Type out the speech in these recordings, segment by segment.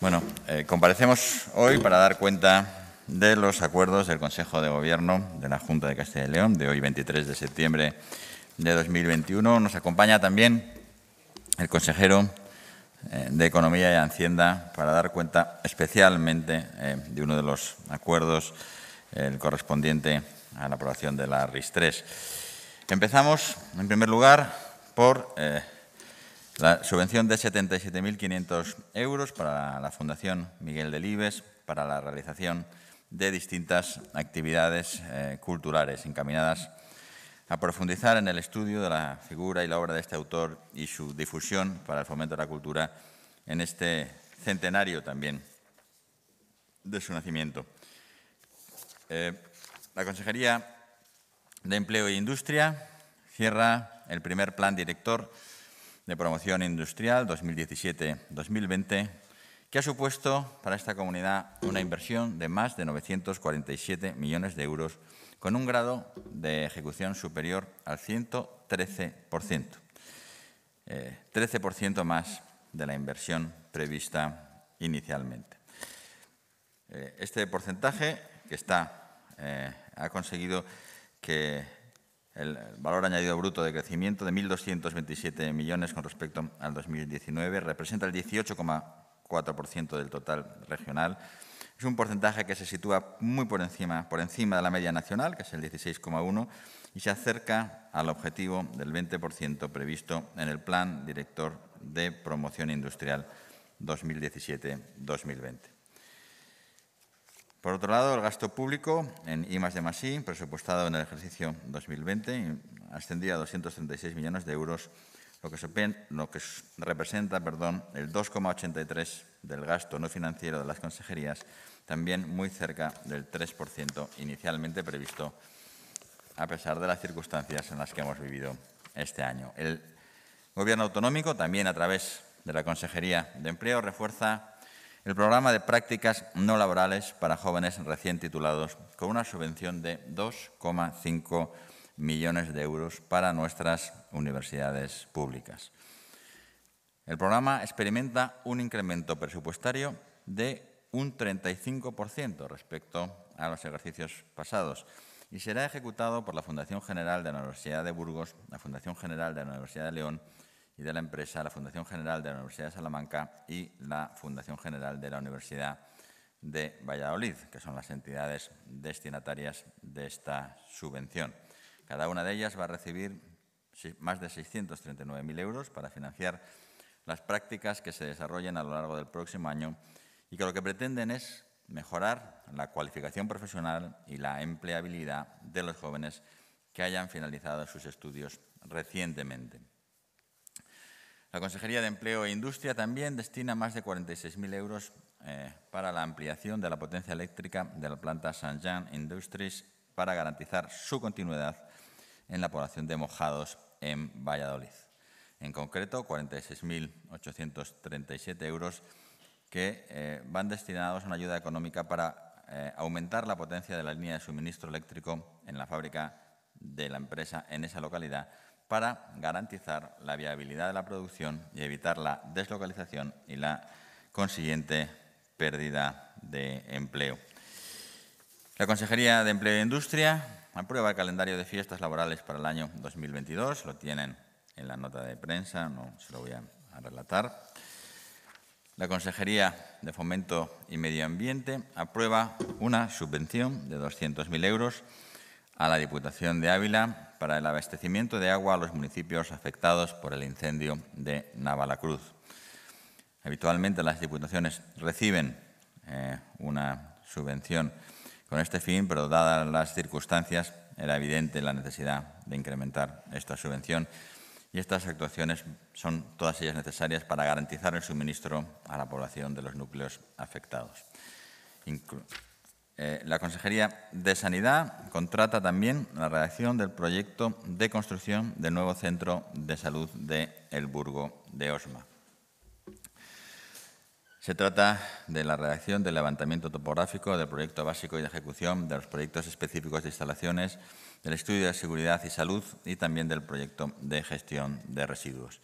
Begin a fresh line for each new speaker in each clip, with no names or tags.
Bueno, eh, comparecemos hoy para dar cuenta de los acuerdos del Consejo de Gobierno de la Junta de Castilla y León de hoy 23 de septiembre de 2021. Nos acompaña también el consejero eh, de Economía y Hacienda para dar cuenta especialmente eh, de uno de los acuerdos, el correspondiente a la aprobación de la RIS 3. Empezamos, en primer lugar, por la subvención de 77.500 euros para la Fundación Miguel Delibes para la realización de distintas actividades eh, culturales encaminadas a profundizar en el estudio de la figura y la obra de este autor y su difusión para el fomento de la cultura en este centenario también de su nacimiento. Eh, la Consejería de Empleo e Industria cierra el primer plan director de Promoción Industrial 2017-2020, que ha supuesto para esta comunidad una inversión de más de 947 millones de euros, con un grado de ejecución superior al 113%, 13% eh, más de la inversión prevista inicialmente. Eh, este porcentaje que está, eh, ha conseguido que el valor añadido bruto de crecimiento de 1.227 millones con respecto al 2019, representa el 18,4% del total regional. Es un porcentaje que se sitúa muy por encima, por encima de la media nacional, que es el 16,1%, y se acerca al objetivo del 20% previsto en el Plan Director de Promoción Industrial 2017-2020. Por otro lado, el gasto público en I presupuestado en el ejercicio 2020, ascendía a 236 millones de euros, lo que, lo que representa perdón, el 2,83 del gasto no financiero de las consejerías, también muy cerca del 3% inicialmente previsto, a pesar de las circunstancias en las que hemos vivido este año. El Gobierno autonómico, también a través de la Consejería de Empleo, refuerza el programa de prácticas no laborales para jóvenes recién titulados con una subvención de 2,5 millones de euros para nuestras universidades públicas. El programa experimenta un incremento presupuestario de un 35% respecto a los ejercicios pasados y será ejecutado por la Fundación General de la Universidad de Burgos, la Fundación General de la Universidad de León y de la Empresa, la Fundación General de la Universidad de Salamanca y la Fundación General de la Universidad de Valladolid, que son las entidades destinatarias de esta subvención. Cada una de ellas va a recibir más de 639.000 euros para financiar las prácticas que se desarrollen a lo largo del próximo año y que lo que pretenden es mejorar la cualificación profesional y la empleabilidad de los jóvenes que hayan finalizado sus estudios recientemente. La Consejería de Empleo e Industria también destina más de 46.000 euros eh, para la ampliación de la potencia eléctrica de la planta Saint Jean Industries para garantizar su continuidad en la población de mojados en Valladolid. En concreto, 46.837 euros que eh, van destinados a una ayuda económica para eh, aumentar la potencia de la línea de suministro eléctrico en la fábrica de la empresa en esa localidad para garantizar la viabilidad de la producción y evitar la deslocalización y la consiguiente pérdida de empleo. La Consejería de Empleo e Industria aprueba el calendario de fiestas laborales para el año 2022. Lo tienen en la nota de prensa, no se lo voy a, relatar. La Consejería de Fomento y Medio Ambiente aprueba una subvención de 200.000 euros a la Diputación de Ávila para el abastecimiento de agua a los municipios afectados por el incendio de Navalacruz. Habitualmente las diputaciones reciben eh, una subvención con este fin, pero dadas las circunstancias era evidente la necesidad de incrementar esta subvención y estas actuaciones son todas ellas necesarias para garantizar el suministro a la población de los núcleos afectados. Eh, la Consejería de Sanidad contrata también la redacción del proyecto de construcción del nuevo centro de salud de El Burgo de Osma. Se trata de la redacción del levantamiento topográfico del proyecto básico y de ejecución de los proyectos específicos de instalaciones, del estudio de seguridad y salud y también del proyecto de gestión de residuos.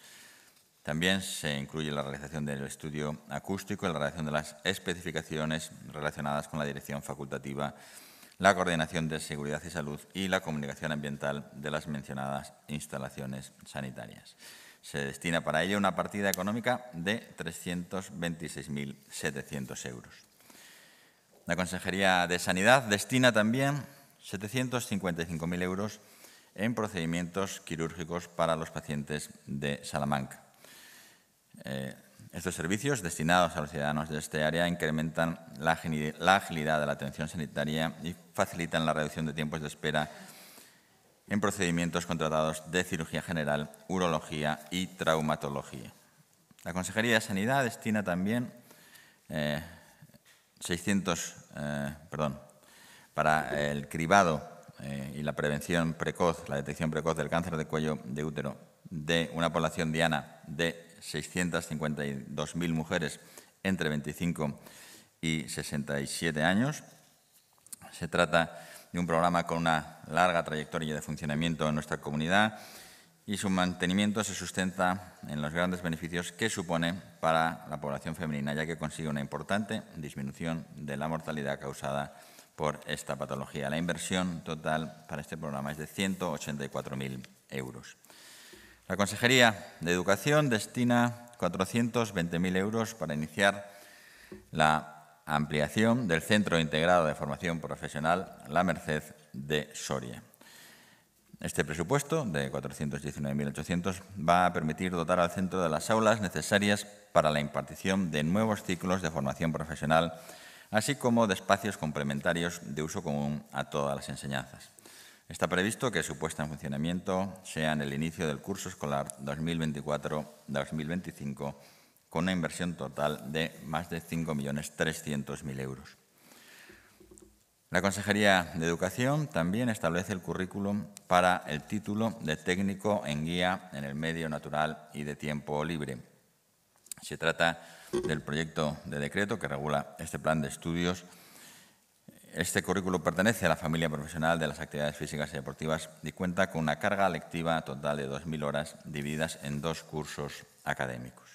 También se incluye la realización del estudio acústico, y la realización de las especificaciones relacionadas con la dirección facultativa, la coordinación de seguridad y salud y la comunicación ambiental de las mencionadas instalaciones sanitarias. Se destina para ello una partida económica de 326.700 euros. La Consejería de Sanidad destina también 755.000 euros en procedimientos quirúrgicos para los pacientes de Salamanca. Eh, estos servicios destinados a los ciudadanos de este área incrementan la agilidad de la atención sanitaria y facilitan la reducción de tiempos de espera en procedimientos contratados de cirugía general, urología y traumatología. La Consejería de Sanidad destina también 600, eh, eh, perdón, para el cribado y la prevención precoz, la detección precoz del cáncer de cuello de útero de una población diana de 652.000 mujeres entre 25 y 67 años. Se trata de un programa con una larga trayectoria de funcionamiento en nuestra comunidad y su mantenimiento se sustenta en los grandes beneficios que supone para la población femenina, ya que consigue una importante disminución de la mortalidad causada por esta patología. La inversión total para este programa es de 184.000 euros. La Consejería de Educación destina 420.000 euros para iniciar la ampliación del Centro Integrado de Formación Profesional La Merced de Soria. Este presupuesto de 419.800 va a permitir dotar al centro de las aulas necesarias para la impartición de nuevos ciclos de formación profesional, así como de espacios complementarios de uso común a todas las enseñanzas. Está previsto que su puesta en funcionamiento sea en el inicio del curso escolar 2024-2025 con una inversión total de más de 5.300.000 euros. La Consejería de Educación también establece el currículum para el título de técnico en guía en el medio natural y de tiempo libre. Se trata del proyecto de decreto que regula este plan de estudios este currículo pertenece a la familia profesional de las actividades físicas y deportivas y cuenta con una carga lectiva total de 2.000 horas divididas en dos cursos académicos.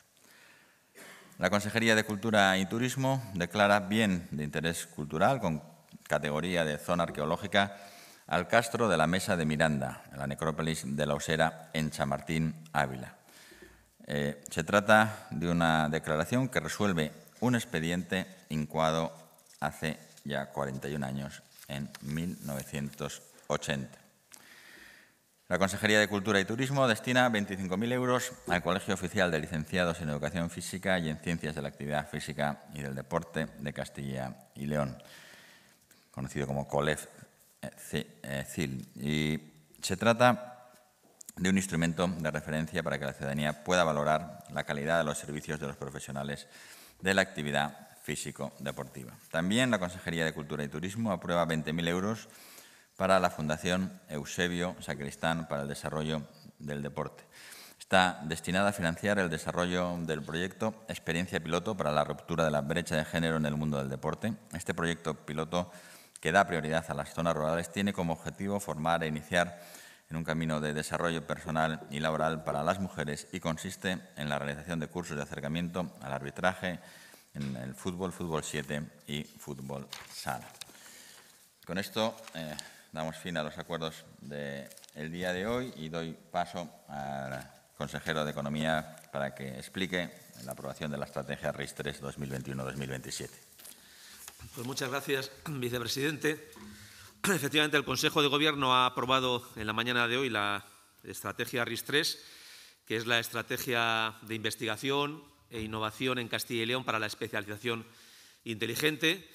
La Consejería de Cultura y Turismo declara bien de interés cultural con categoría de zona arqueológica al castro de la Mesa de Miranda, en la necrópolis de la Osera en Chamartín, Ávila. Eh, se trata de una declaración que resuelve un expediente incuado hace ya 41 años, en 1980. La Consejería de Cultura y Turismo destina 25.000 euros al Colegio Oficial de Licenciados en Educación Física y en Ciencias de la Actividad Física y del Deporte de Castilla y León, conocido como COLEF eh, eh, CIL. Y se trata de un instrumento de referencia para que la ciudadanía pueda valorar la calidad de los servicios de los profesionales de la actividad físico-deportiva. También la Consejería de Cultura y Turismo aprueba 20.000 euros para la Fundación Eusebio Sacristán para el Desarrollo del Deporte. Está destinada a financiar el desarrollo del proyecto Experiencia Piloto para la ruptura de la brecha de género en el mundo del deporte. Este proyecto piloto que da prioridad a las zonas rurales tiene como objetivo formar e iniciar en un camino de desarrollo personal y laboral para las mujeres y consiste en la realización de cursos de acercamiento al arbitraje, en el fútbol, fútbol 7 y fútbol sala. Con esto eh, damos fin a los acuerdos del día de hoy y doy paso al consejero de Economía para que explique la aprobación de la estrategia RIS 3 2021-2027.
Pues muchas gracias, vicepresidente. Efectivamente, el Consejo de Gobierno ha aprobado en la mañana de hoy la estrategia RIS 3, que es la estrategia de investigación, e Innovación en Castilla y León para la especialización inteligente.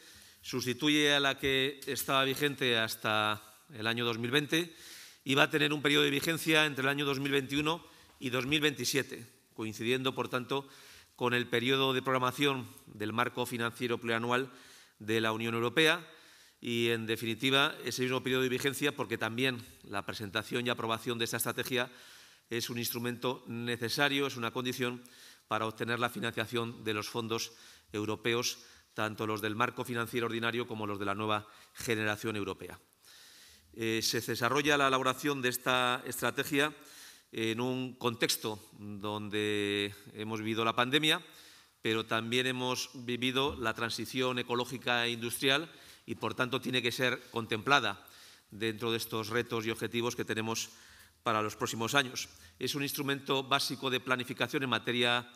Sustituye a la que estaba vigente hasta el año 2020 y va a tener un periodo de vigencia entre el año 2021 y 2027, coincidiendo, por tanto, con el periodo de programación del marco financiero plurianual de la Unión Europea y, en definitiva, ese mismo periodo de vigencia porque también la presentación y aprobación de esta estrategia es un instrumento necesario, es una condición para obtener la financiación de los fondos europeos, tanto los del marco financiero ordinario como los de la nueva generación europea. Eh, se desarrolla la elaboración de esta estrategia en un contexto donde hemos vivido la pandemia, pero también hemos vivido la transición ecológica e industrial y, por tanto, tiene que ser contemplada dentro de estos retos y objetivos que tenemos para los próximos años. Es un instrumento básico de planificación en materia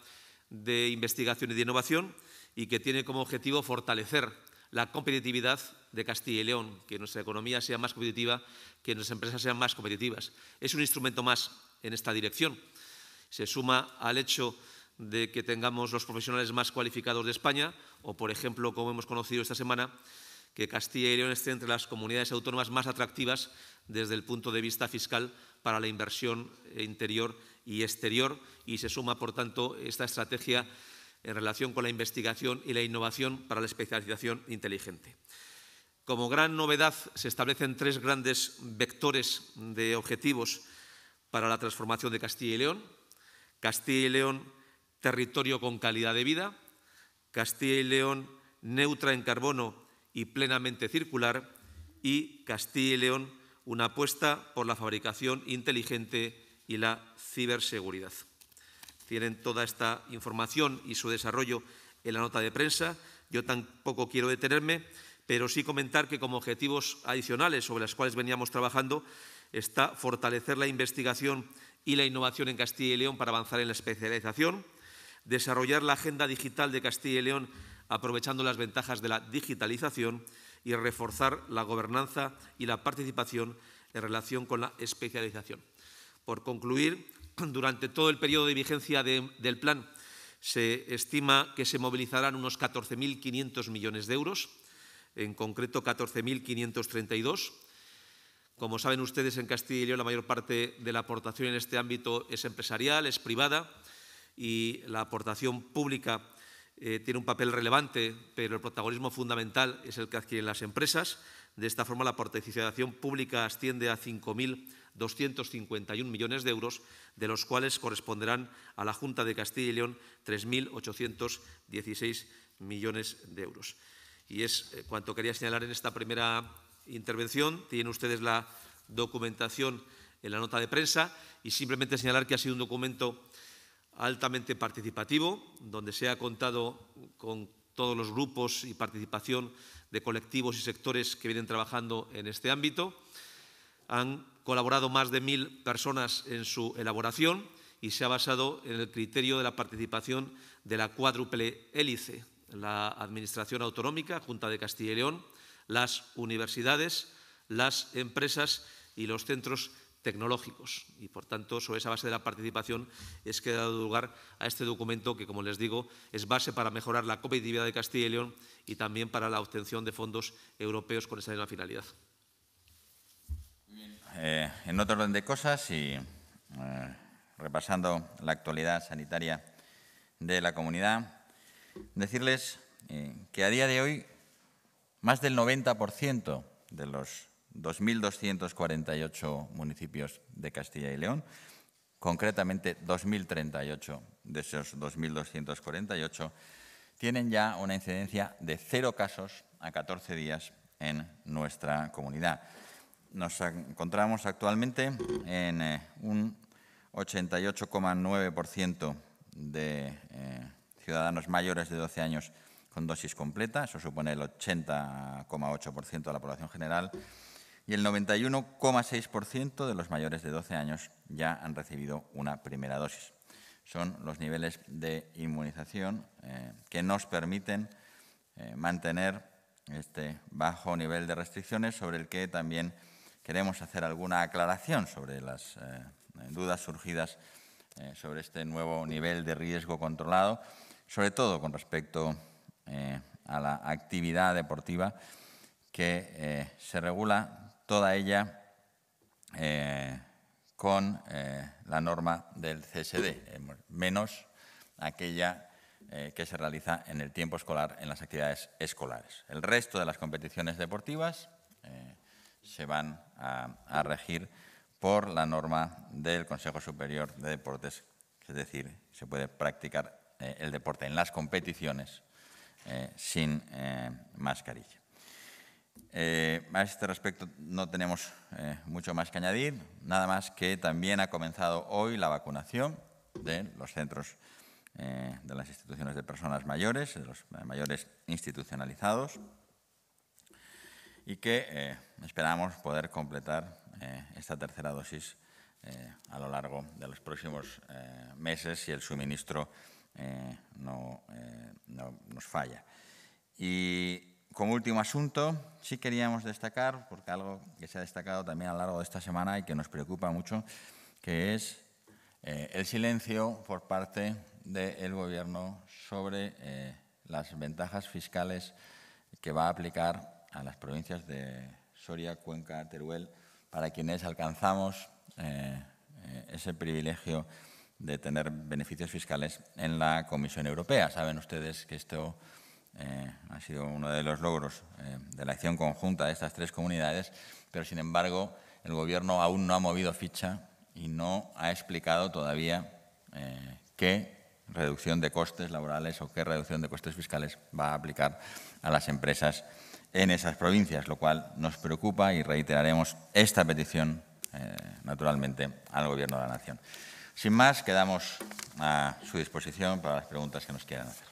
de investigación y de innovación y que tiene como objetivo fortalecer la competitividad de Castilla y León, que nuestra economía sea más competitiva, que nuestras empresas sean más competitivas. Es un instrumento más en esta dirección. Se suma al hecho de que tengamos los profesionales más cualificados de España o, por ejemplo, como hemos conocido esta semana, que Castilla y León esté entre las comunidades autónomas más atractivas desde el punto de vista fiscal para la inversión interior y exterior y se suma, por tanto, esta estrategia en relación con la investigación y la innovación para la especialización inteligente. Como gran novedad, se establecen tres grandes vectores de objetivos para la transformación de Castilla y León. Castilla y León, territorio con calidad de vida. Castilla y León, neutra en carbono y plenamente circular. Y Castilla y León, una apuesta por la fabricación inteligente y la ciberseguridad. Tienen toda esta información y su desarrollo en la nota de prensa. Yo tampoco quiero detenerme, pero sí comentar que como objetivos adicionales sobre los cuales veníamos trabajando está fortalecer la investigación y la innovación en Castilla y León para avanzar en la especialización, desarrollar la agenda digital de Castilla y León aprovechando las ventajas de la digitalización y reforzar la gobernanza y la participación en relación con la especialización. Por concluir, durante todo el periodo de vigencia del plan se estima que se movilizarán unos 14.500 millones de euros, en concreto 14.532. Como saben ustedes, en Castilla y León la mayor parte de la aportación en este ámbito es empresarial, es privada y la aportación pública eh, tiene un papel relevante, pero el protagonismo fundamental es el que adquieren las empresas. De esta forma, la participación pública asciende a 5.251 millones de euros, de los cuales corresponderán a la Junta de Castilla y León 3.816 millones de euros. Y es eh, cuanto quería señalar en esta primera intervención. Tienen ustedes la documentación en la nota de prensa y simplemente señalar que ha sido un documento altamente participativo, donde se ha contado con todos los grupos y participación de colectivos y sectores que vienen trabajando en este ámbito. Han colaborado más de mil personas en su elaboración y se ha basado en el criterio de la participación de la cuádruple hélice, la Administración Autonómica, Junta de Castilla y León, las universidades, las empresas y los centros tecnológicos. Y, por tanto, sobre esa base de la participación es que ha dado lugar a este documento que, como les digo, es base para mejorar la competitividad de Castilla y León y también para la obtención de fondos europeos con esa misma finalidad.
Eh, en otro orden de cosas y eh, repasando la actualidad sanitaria de la comunidad, decirles eh, que a día de hoy más del 90% de los 2.248 municipios de Castilla y León, concretamente 2.038 de esos 2.248, tienen ya una incidencia de cero casos a 14 días en nuestra comunidad. Nos encontramos actualmente en eh, un 88,9% de eh, ciudadanos mayores de 12 años con dosis completa, eso supone el 80,8% de la población general, y el 91,6% de los mayores de 12 años ya han recibido una primera dosis. Son los niveles de inmunización eh, que nos permiten eh, mantener este bajo nivel de restricciones sobre el que también queremos hacer alguna aclaración sobre las eh, dudas surgidas sobre este nuevo nivel de riesgo controlado, sobre todo con respecto a la actividad deportiva que se regula toda ella eh, con eh, la norma del CSD, eh, menos aquella que se realiza en el tiempo escolar en las actividades escolares. El resto de las competiciones deportivas se van a, regir por la norma del Consejo Superior de Deportes, es decir, se puede practicar el deporte en las competiciones sin mascarilla. Eh, a este respecto no tenemos eh, mucho más que añadir, nada más que también ha comenzado hoy la vacunación de los centros eh, de las instituciones de personas mayores, de los mayores institucionalizados, y que esperamos poder completar esta tercera dosis a lo largo de los próximos meses si el suministro no, no nos falla. Y como último asunto, sí queríamos destacar, porque algo que se ha destacado también a lo largo de esta semana y que nos preocupa mucho, que es eh, el silencio por parte del Gobierno sobre eh, las ventajas fiscales que va a aplicar a las provincias de Soria, Cuenca, Teruel, para quienes alcanzamos eh, ese privilegio de tener beneficios fiscales en la Comisión Europea. Saben ustedes que esto eh, ha sido uno de los logros eh, de la acción conjunta de estas tres comunidades, pero sin embargo el Gobierno aún no ha movido ficha y no ha explicado todavía eh, qué reducción de costes laborales o qué reducción de costes fiscales va a aplicar a las empresas en esas provincias, lo cual nos preocupa y reiteraremos esta petición, naturalmente, al Gobierno de la Nación. Sin más, quedamos a su disposición para las preguntas que nos quieran hacer.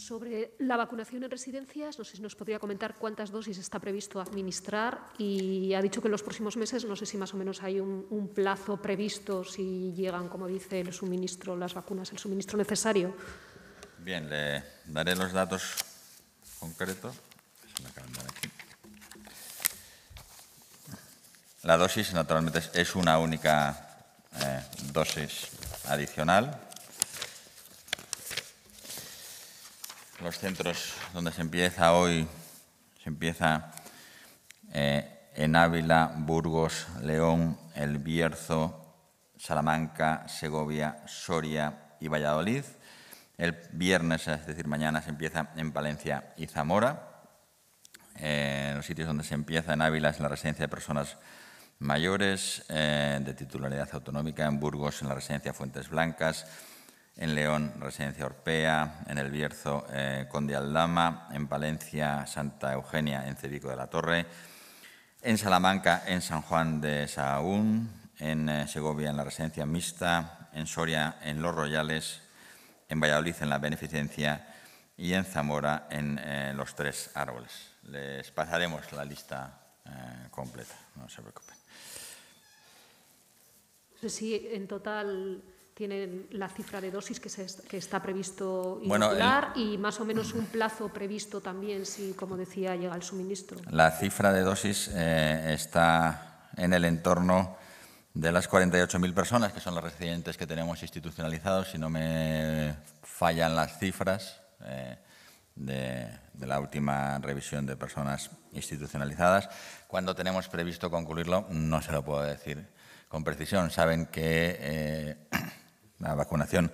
Sobre la vacunación en residencias, no sé si nos podría comentar cuántas dosis está previsto administrar y ha dicho que en los próximos meses, no sé si más o menos hay un, plazo previsto, si llegan, como dice el suministro, las vacunas, el suministro necesario.
Bien, le daré los datos concretos. La dosis, naturalmente, es una única eh, dosis adicional los centros donde se empieza hoy, se empieza eh, en Ávila, Burgos, León, El Bierzo, Salamanca, Segovia, Soria y Valladolid. El viernes, es decir, mañana, se empieza en Valencia y Zamora. En eh, los sitios donde se empieza en Ávila es en la residencia de personas mayores eh, de titularidad autonómica, en Burgos en la residencia Fuentes Blancas, en León, Residencia Orpea, en El Bierzo, eh, Conde Aldama, en Valencia, Santa Eugenia, en Cebico de la Torre, en Salamanca, en San Juan de Saún; en eh, Segovia, en la Residencia Mixta, en Soria, en Los Royales, en Valladolid, en la Beneficencia y en Zamora, en eh, Los Tres Árboles. Les pasaremos la lista completa, no se preocupen.
Sí, en total tienen la cifra de dosis que, está previsto inocular y más o menos un plazo previsto también, si, como decía, llega el suministro. La
cifra de dosis eh, está en el entorno de las 48.000 personas, que son los residentes que tenemos institucionalizados, si no me fallan las cifras eh, de, la última revisión de personas institucionalizadas. Cuando tenemos previsto concluirlo, no se lo puedo decir con precisión. Saben que eh, la vacunación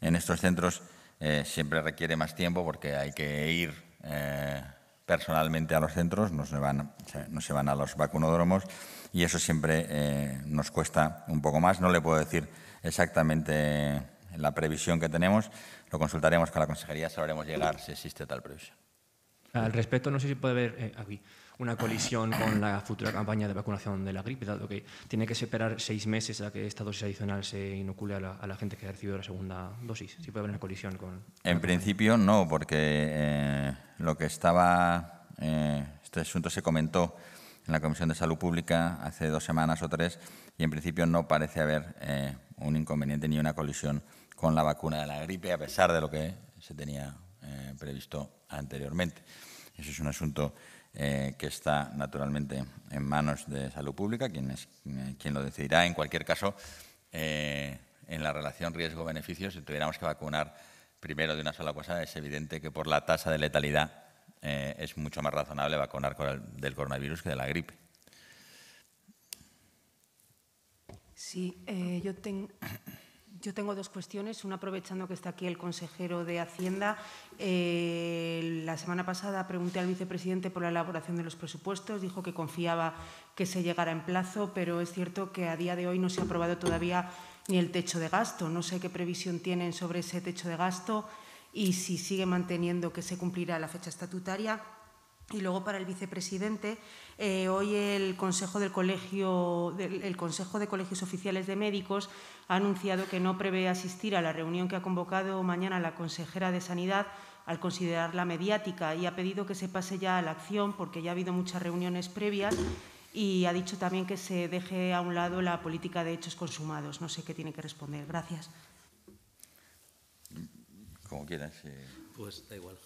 en estos centros eh, siempre requiere más tiempo porque hay que ir eh, personalmente a los centros, no se, van, no se van a los vacunodromos y eso siempre eh, nos cuesta un poco más. No le puedo decir exactamente la previsión que tenemos, lo consultaremos con la consejería, sabremos llegar si existe tal previsión.
Al respecto, no sé si puede ver aquí una colisión con la futura campaña de vacunación de la gripe, dado que tiene que esperar seis meses a que esta dosis adicional se inocule a la, gente que ha recibido la segunda dosis. Si ¿Sí puede haber una colisión con.
En principio no, porque eh, lo que estaba. Eh, este asunto se comentó en la Comisión de Salud Pública hace dos semanas o tres y en principio no parece haber eh, un inconveniente ni una colisión con la vacuna de la gripe, a pesar de lo que se tenía previsto anteriormente. Eso es un asunto eh, que está naturalmente en manos de salud pública, quien, es, eh, quien lo decidirá. En cualquier caso, eh, en la relación riesgo-beneficio, si tuviéramos que vacunar primero de una sola cosa, es evidente que por la tasa de letalidad es mucho más razonable vacunar del coronavirus que de la gripe.
Sí, yo tengo... Yo tengo dos cuestiones. Una, aprovechando que está aquí el consejero de Hacienda. Eh, la semana pasada pregunté al vicepresidente por la elaboración de los presupuestos. Dijo que confiaba que se llegara en plazo, pero es cierto que a día de hoy no se ha aprobado todavía ni el techo de gasto. No sé qué previsión tienen sobre ese techo de gasto y si sigue manteniendo que se cumplirá la fecha estatutaria. Y luego, para el vicepresidente, eh, hoy el Consejo, del Colegio, Consejo de Colegios Oficiales de Médicos ha anunciado que no prevé asistir a la reunión que ha convocado mañana la consejera de Sanidad al considerar la mediática y ha pedido que se pase ya a la acción porque ya ha habido muchas reuniones previas y ha dicho también que se deje a un lado la política de hechos consumados. No sé qué tiene que responder. Gracias.
Como quieras. Eh.
Pues da igual.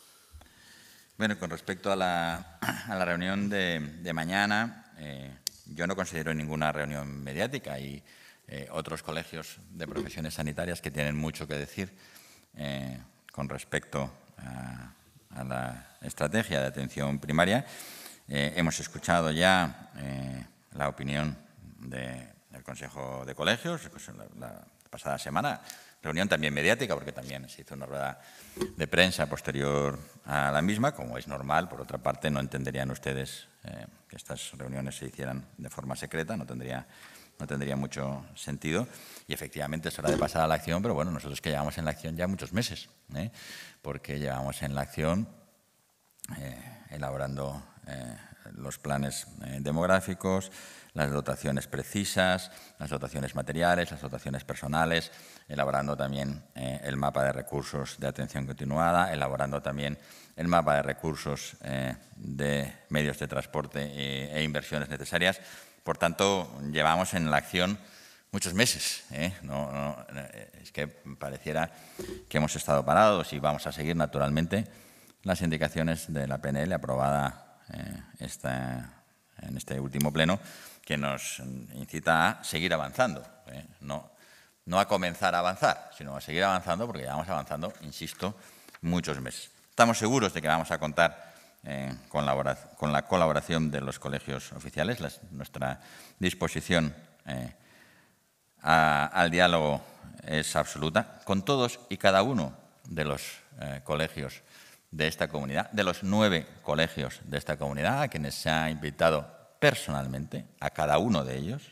Bueno, con respecto a la, reunión de, mañana, eh, yo no considero ninguna reunión mediática. Hay eh, otros colegios de profesiones sanitarias que tienen mucho que decir eh, con respecto a, la estrategia de atención primaria. hemos escuchado ya la opinión de, del Consejo de Colegios la pasada semana reunión, también mediática, porque también se hizo una rueda de prensa posterior a la misma, como es normal. Por otra parte, no entenderían ustedes eh, que estas reuniones se hicieran de forma secreta, no tendría, mucho sentido. Y efectivamente es hora de pasar a la acción, pero bueno, nosotros que llevamos en la acción ya muchos meses, ¿eh? porque llevamos en la acción eh, elaborando los planes eh, demográficos, las dotaciones precisas, las dotaciones materiales, las dotaciones personales, elaborando también eh, el mapa de recursos de atención continuada, elaborando también el mapa de recursos eh, de medios de transporte e, inversiones necesarias. Por tanto, llevamos en la acción muchos meses. es que pareciera que hemos estado parados y vamos a seguir naturalmente las indicaciones de la PNL aprobada eh, en este último pleno que nos incita a seguir avanzando, eh, no, no a comenzar a avanzar, sino a seguir avanzando porque ya vamos avanzando, insisto, muchos meses. Estamos seguros de que vamos a contar eh, con, la, con, la, colaboración de los colegios oficiales, nuestra disposición al diálogo es absoluta, con todos y cada uno de los colegios de esta comunidad, de los nueve colegios de esta comunidad, a quienes se ha invitado personalmente, a cada uno de ellos,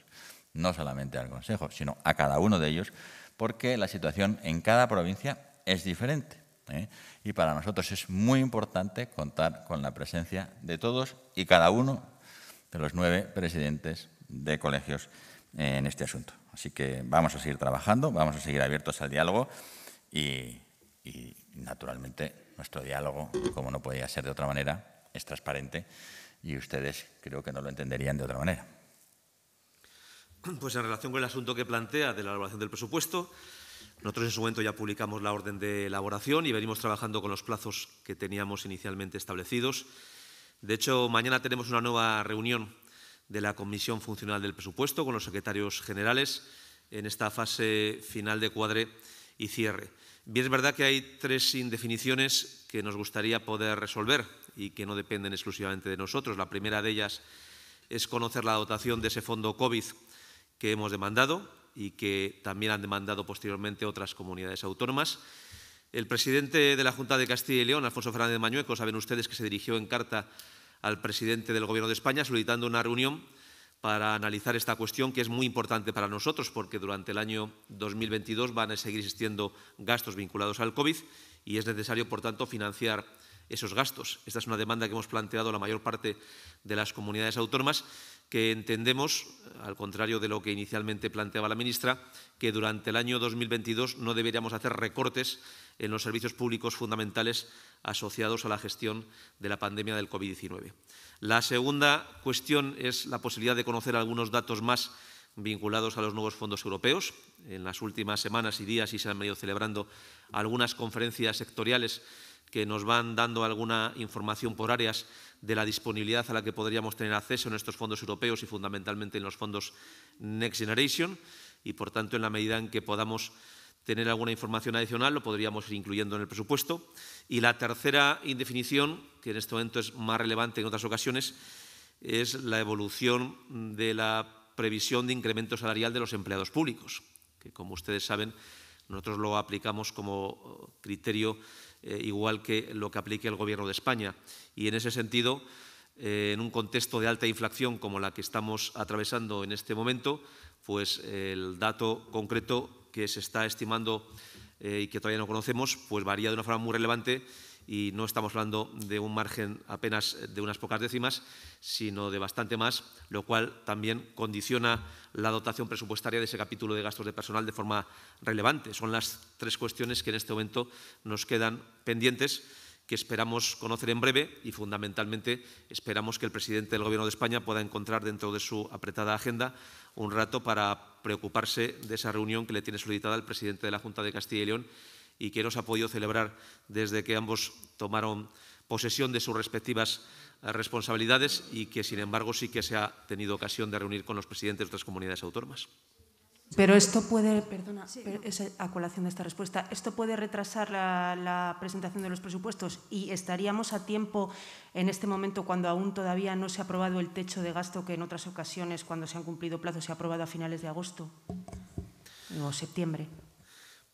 no solamente al Consejo, sino a cada uno de ellos, porque la situación en cada provincia es diferente. ¿eh? Y para nosotros es muy importante contar con la presencia de todos y cada uno de los nueve presidentes de colegios en este asunto. Así que vamos a seguir trabajando, vamos a seguir abiertos al diálogo y naturalmente, nuestro diálogo, como no podía ser de otra manera, es transparente y ustedes creo que no lo entenderían de otra manera.
Pues en relación con el asunto que plantea de la elaboración del presupuesto, nosotros en su momento ya publicamos la orden de elaboración y venimos trabajando con los plazos que teníamos inicialmente establecidos. De hecho, mañana tenemos una nueva reunión de la Comisión Funcional del Presupuesto con los secretarios generales en esta fase final de cuadre y cierre. Bien, es verdad que hay tres indefiniciones que nos gustaría poder resolver y que no dependen exclusivamente de nosotros. La primera de ellas es conocer la dotación de ese fondo COVID que hemos demandado y que también han demandado posteriormente otras comunidades autónomas. El presidente de la Junta de Castilla y León, Alfonso Fernández Mañueco, saben ustedes que se dirigió en carta al presidente del Gobierno de España solicitando una reunión para analizar esta cuestión que es muy importante para nosotros porque durante el año 2022 van a seguir existiendo gastos vinculados al COVID y es necesario, por tanto, financiar esos gastos. Esta es una demanda que hemos planteado la mayor parte de las comunidades autónomas que entendemos, al contrario de lo que inicialmente planteaba la ministra, que durante el año 2022 no deberíamos hacer recortes en los servicios públicos fundamentales asociados a la gestión de la pandemia del COVID-19. La segunda cuestión es la posibilidad de conocer algunos datos más vinculados a los nuevos fondos europeos. En las últimas semanas y días y se han venido celebrando algunas conferencias sectoriales que nos van dando alguna información por áreas de la disponibilidad a la que podríamos tener acceso en estos fondos europeos y fundamentalmente en los fondos Next Generation y por tanto en la medida en que podamos tener alguna información adicional, lo podríamos ir incluyendo en el presupuesto. Y la tercera indefinición, que en este momento es más relevante en otras ocasiones, es la evolución de la previsión de incremento salarial de los empleados públicos, que como ustedes saben, nosotros lo aplicamos como criterio eh, igual que lo que aplique el Gobierno de España. Y en ese sentido, eh, en un contexto de alta inflación como la que estamos atravesando en este momento, pues el dato concreto que se está estimando eh, y que todavía no conocemos, pues varía de una forma muy relevante y no estamos hablando de un margen apenas de unas pocas décimas, sino de bastante más, lo cual también condiciona la dotación presupuestaria de ese capítulo de gastos de personal de forma relevante. Son las tres cuestiones que en este momento nos quedan pendientes que esperamos conocer en breve y fundamentalmente esperamos que el presidente del Gobierno de España pueda encontrar dentro de su apretada agenda un rato para preocuparse de esa reunión que le tiene solicitada el presidente de la Junta de Castilla y León y que nos ha podido celebrar desde que ambos tomaron posesión de sus respectivas eh, responsabilidades y que, sin embargo, sí que se ha tenido ocasión de reunir con los presidentes de otras comunidades autónomas.
Pero esto puede, perdona, a colación de esta respuesta, esto puede retrasar la, la, presentación de los presupuestos y estaríamos a tiempo en este momento cuando aún todavía no se ha aprobado el techo de gasto que en otras ocasiones, cuando se han cumplido plazos, se ha aprobado a finales de agosto o septiembre.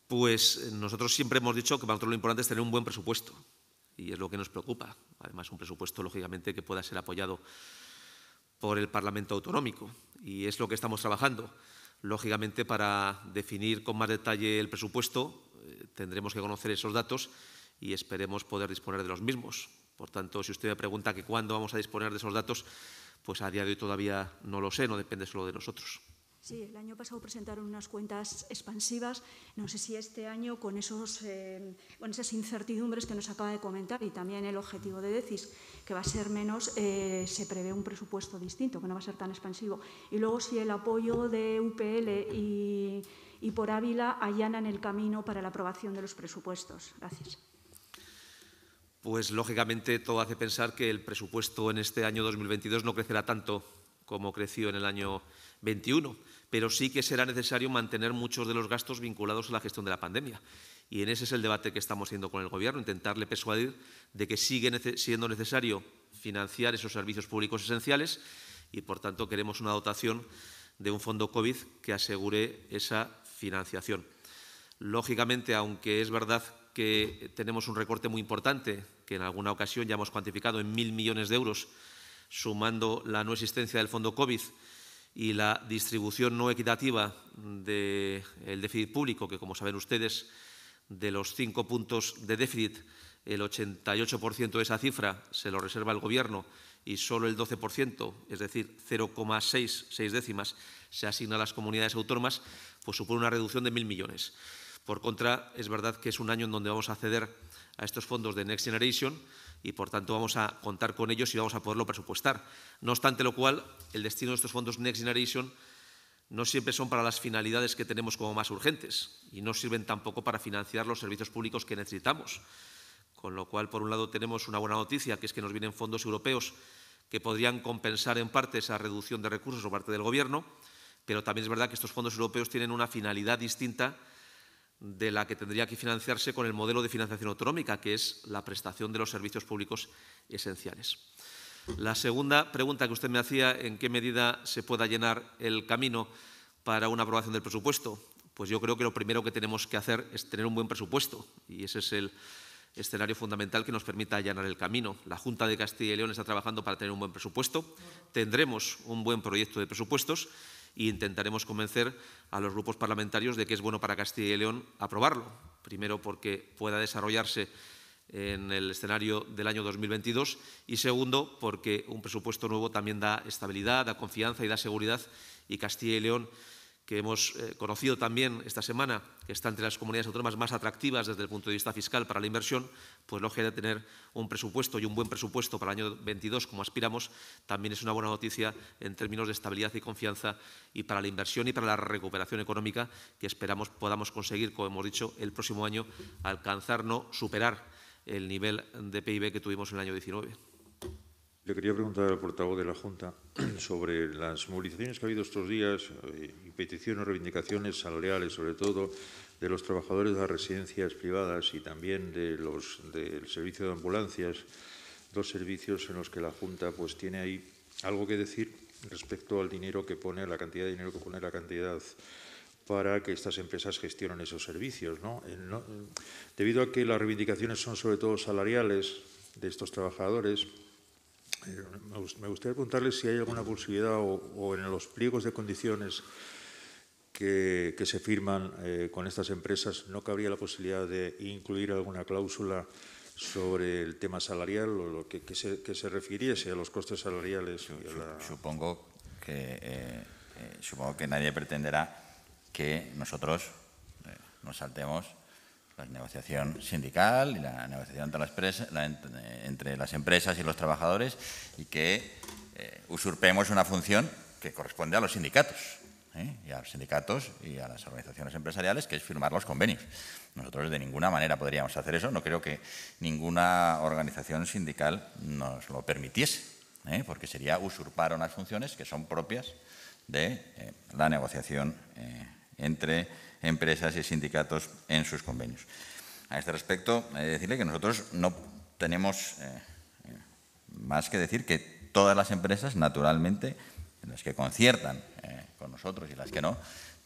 Pues eh, nosotros siempre hemos dicho que para nosotros lo importante es tener un buen presupuesto y es lo que nos preocupa. Además, un presupuesto, lógicamente, que pueda ser apoyado por el Parlamento Autonómico y es lo que estamos trabajando. Lógicamente, para definir con más detalle el presupuesto, eh, tendremos que conocer esos datos y esperemos poder disponer de los mismos. Por tanto, si usted me pregunta que cuándo vamos a disponer de esos datos, pues a día de hoy todavía no lo sé, no depende solo de nosotros.
Sí, el año pasado presentaron unas cuentas expansivas. No sé si este año, con, esos, eh, con esas incertidumbres que nos acaba de comentar y también el objetivo de DECIS, que va a ser menos, eh, se prevé un presupuesto distinto, que no va a ser tan expansivo. Y luego, si el apoyo de UPL y, por Ávila allanan el camino para la aprobación de los presupuestos. Gracias.
Pues, lógicamente, todo hace pensar que el presupuesto en este año 2022 no crecerá tanto como creció en el año 21, pero sí que será necesario mantener muchos de los gastos vinculados a la gestión de la pandemia. Y en ese es el debate que estamos haciendo con el Gobierno, intentarle persuadir de que sigue siendo necesario financiar esos servicios públicos esenciales y, por tanto, queremos una dotación de un fondo COVID que asegure esa financiación. Lógicamente, aunque es verdad que tenemos un recorte muy importante, que en alguna ocasión ya hemos cuantificado en mil millones de euros, sumando la no existencia del fondo COVID y la distribución no equitativa del déficit público, que como saben ustedes, de los cinco puntos de déficit, el 88% de esa cifra se lo reserva el Gobierno y solo el 12%, es decir, 0,6 décimas, se asigna a las comunidades autónomas, pues supone una reducción de mil millones. Por contra, es verdad que es un año en donde vamos a acceder a estos fondos de Next Generation, y por tanto vamos a contar con ellos y vamos a poderlo presupuestar. No obstante lo cual, el destino de estos fondos Next Generation no siempre son para las finalidades que tenemos como más urgentes y no sirven tampoco para financiar los servicios públicos que necesitamos. Con lo cual, por un lado, tenemos una buena noticia, que es que nos vienen fondos europeos que podrían compensar en parte esa reducción de recursos por parte del Gobierno, pero también es verdad que estos fondos europeos tienen una finalidad distinta de la que tendría que financiarse con el modelo de financiación autonómica, que es la prestación de los servicios públicos esenciales. La segunda pregunta que usted me hacía, ¿en qué medida se pueda llenar el camino para una aprobación del presupuesto? Pues yo creo que lo primero que tenemos que hacer es tener un buen presupuesto y ese es el escenario fundamental que nos permita llenar el camino. La Junta de Castilla y León está trabajando para tener un buen presupuesto. Tendremos un buen proyecto de presupuestos e intentaremos convencer a los grupos parlamentarios de que es bueno para Castilla y León aprobarlo. Primero, porque pueda desarrollarse en el escenario del año 2022 y segundo, porque un presupuesto nuevo también da estabilidad, da confianza y da seguridad y Castilla y León que hemos eh, conocido también esta semana, que está entre las comunidades autónomas más atractivas desde el punto de vista fiscal para la inversión, pues lógica de tener un presupuesto y un buen presupuesto para el año 22, como aspiramos, también es una buena noticia en términos de estabilidad y confianza y para la inversión y para la recuperación económica que esperamos podamos conseguir, como hemos dicho, el próximo año alcanzar, no superar el nivel de PIB que tuvimos en el año 19.
Le quería preguntar al portavoz de la Junta sobre las movilizaciones que ha habido estos días eh, y peticiones, reivindicaciones salariales, sobre todo de los trabajadores de las residencias privadas y también de del servicio de ambulancias, dos servicios en los que la Junta pues tiene ahí algo que decir respecto al dinero que pone, la cantidad de dinero que pone la cantidad para que estas empresas gestionen esos servicios. Eh, eh, debido a que las reivindicaciones son sobre todo salariales de estos trabajadores, me gustaría preguntarle si hay alguna posibilidad o, en los pliegos de condiciones que, se firman eh, con estas empresas no cabría la posibilidad de incluir alguna cláusula sobre el tema salarial o lo que, se, refiriese a los costes salariales. Supongo que eh, eh, supongo que nadie pretenderá que
nosotros nos saltemos la negociación sindical y la negociación entre las, empresas y los trabajadores y que eh, usurpemos una función que corresponde a los sindicatos. ¿eh? y a sindicatos y a las organizaciones empresariales, que es firmar los convenios. Nosotros de ninguna manera podríamos hacer eso, no creo que ninguna organización sindical nos lo permitiese, ¿eh? porque sería usurpar unas funciones que son propias de la negociación entre empresas y sindicatos en sus convenios. A este respecto, hay decirle que nosotros no tenemos eh, eh, más que decir que todas las empresas, naturalmente, las que conciertan eh, con nosotros y las que no,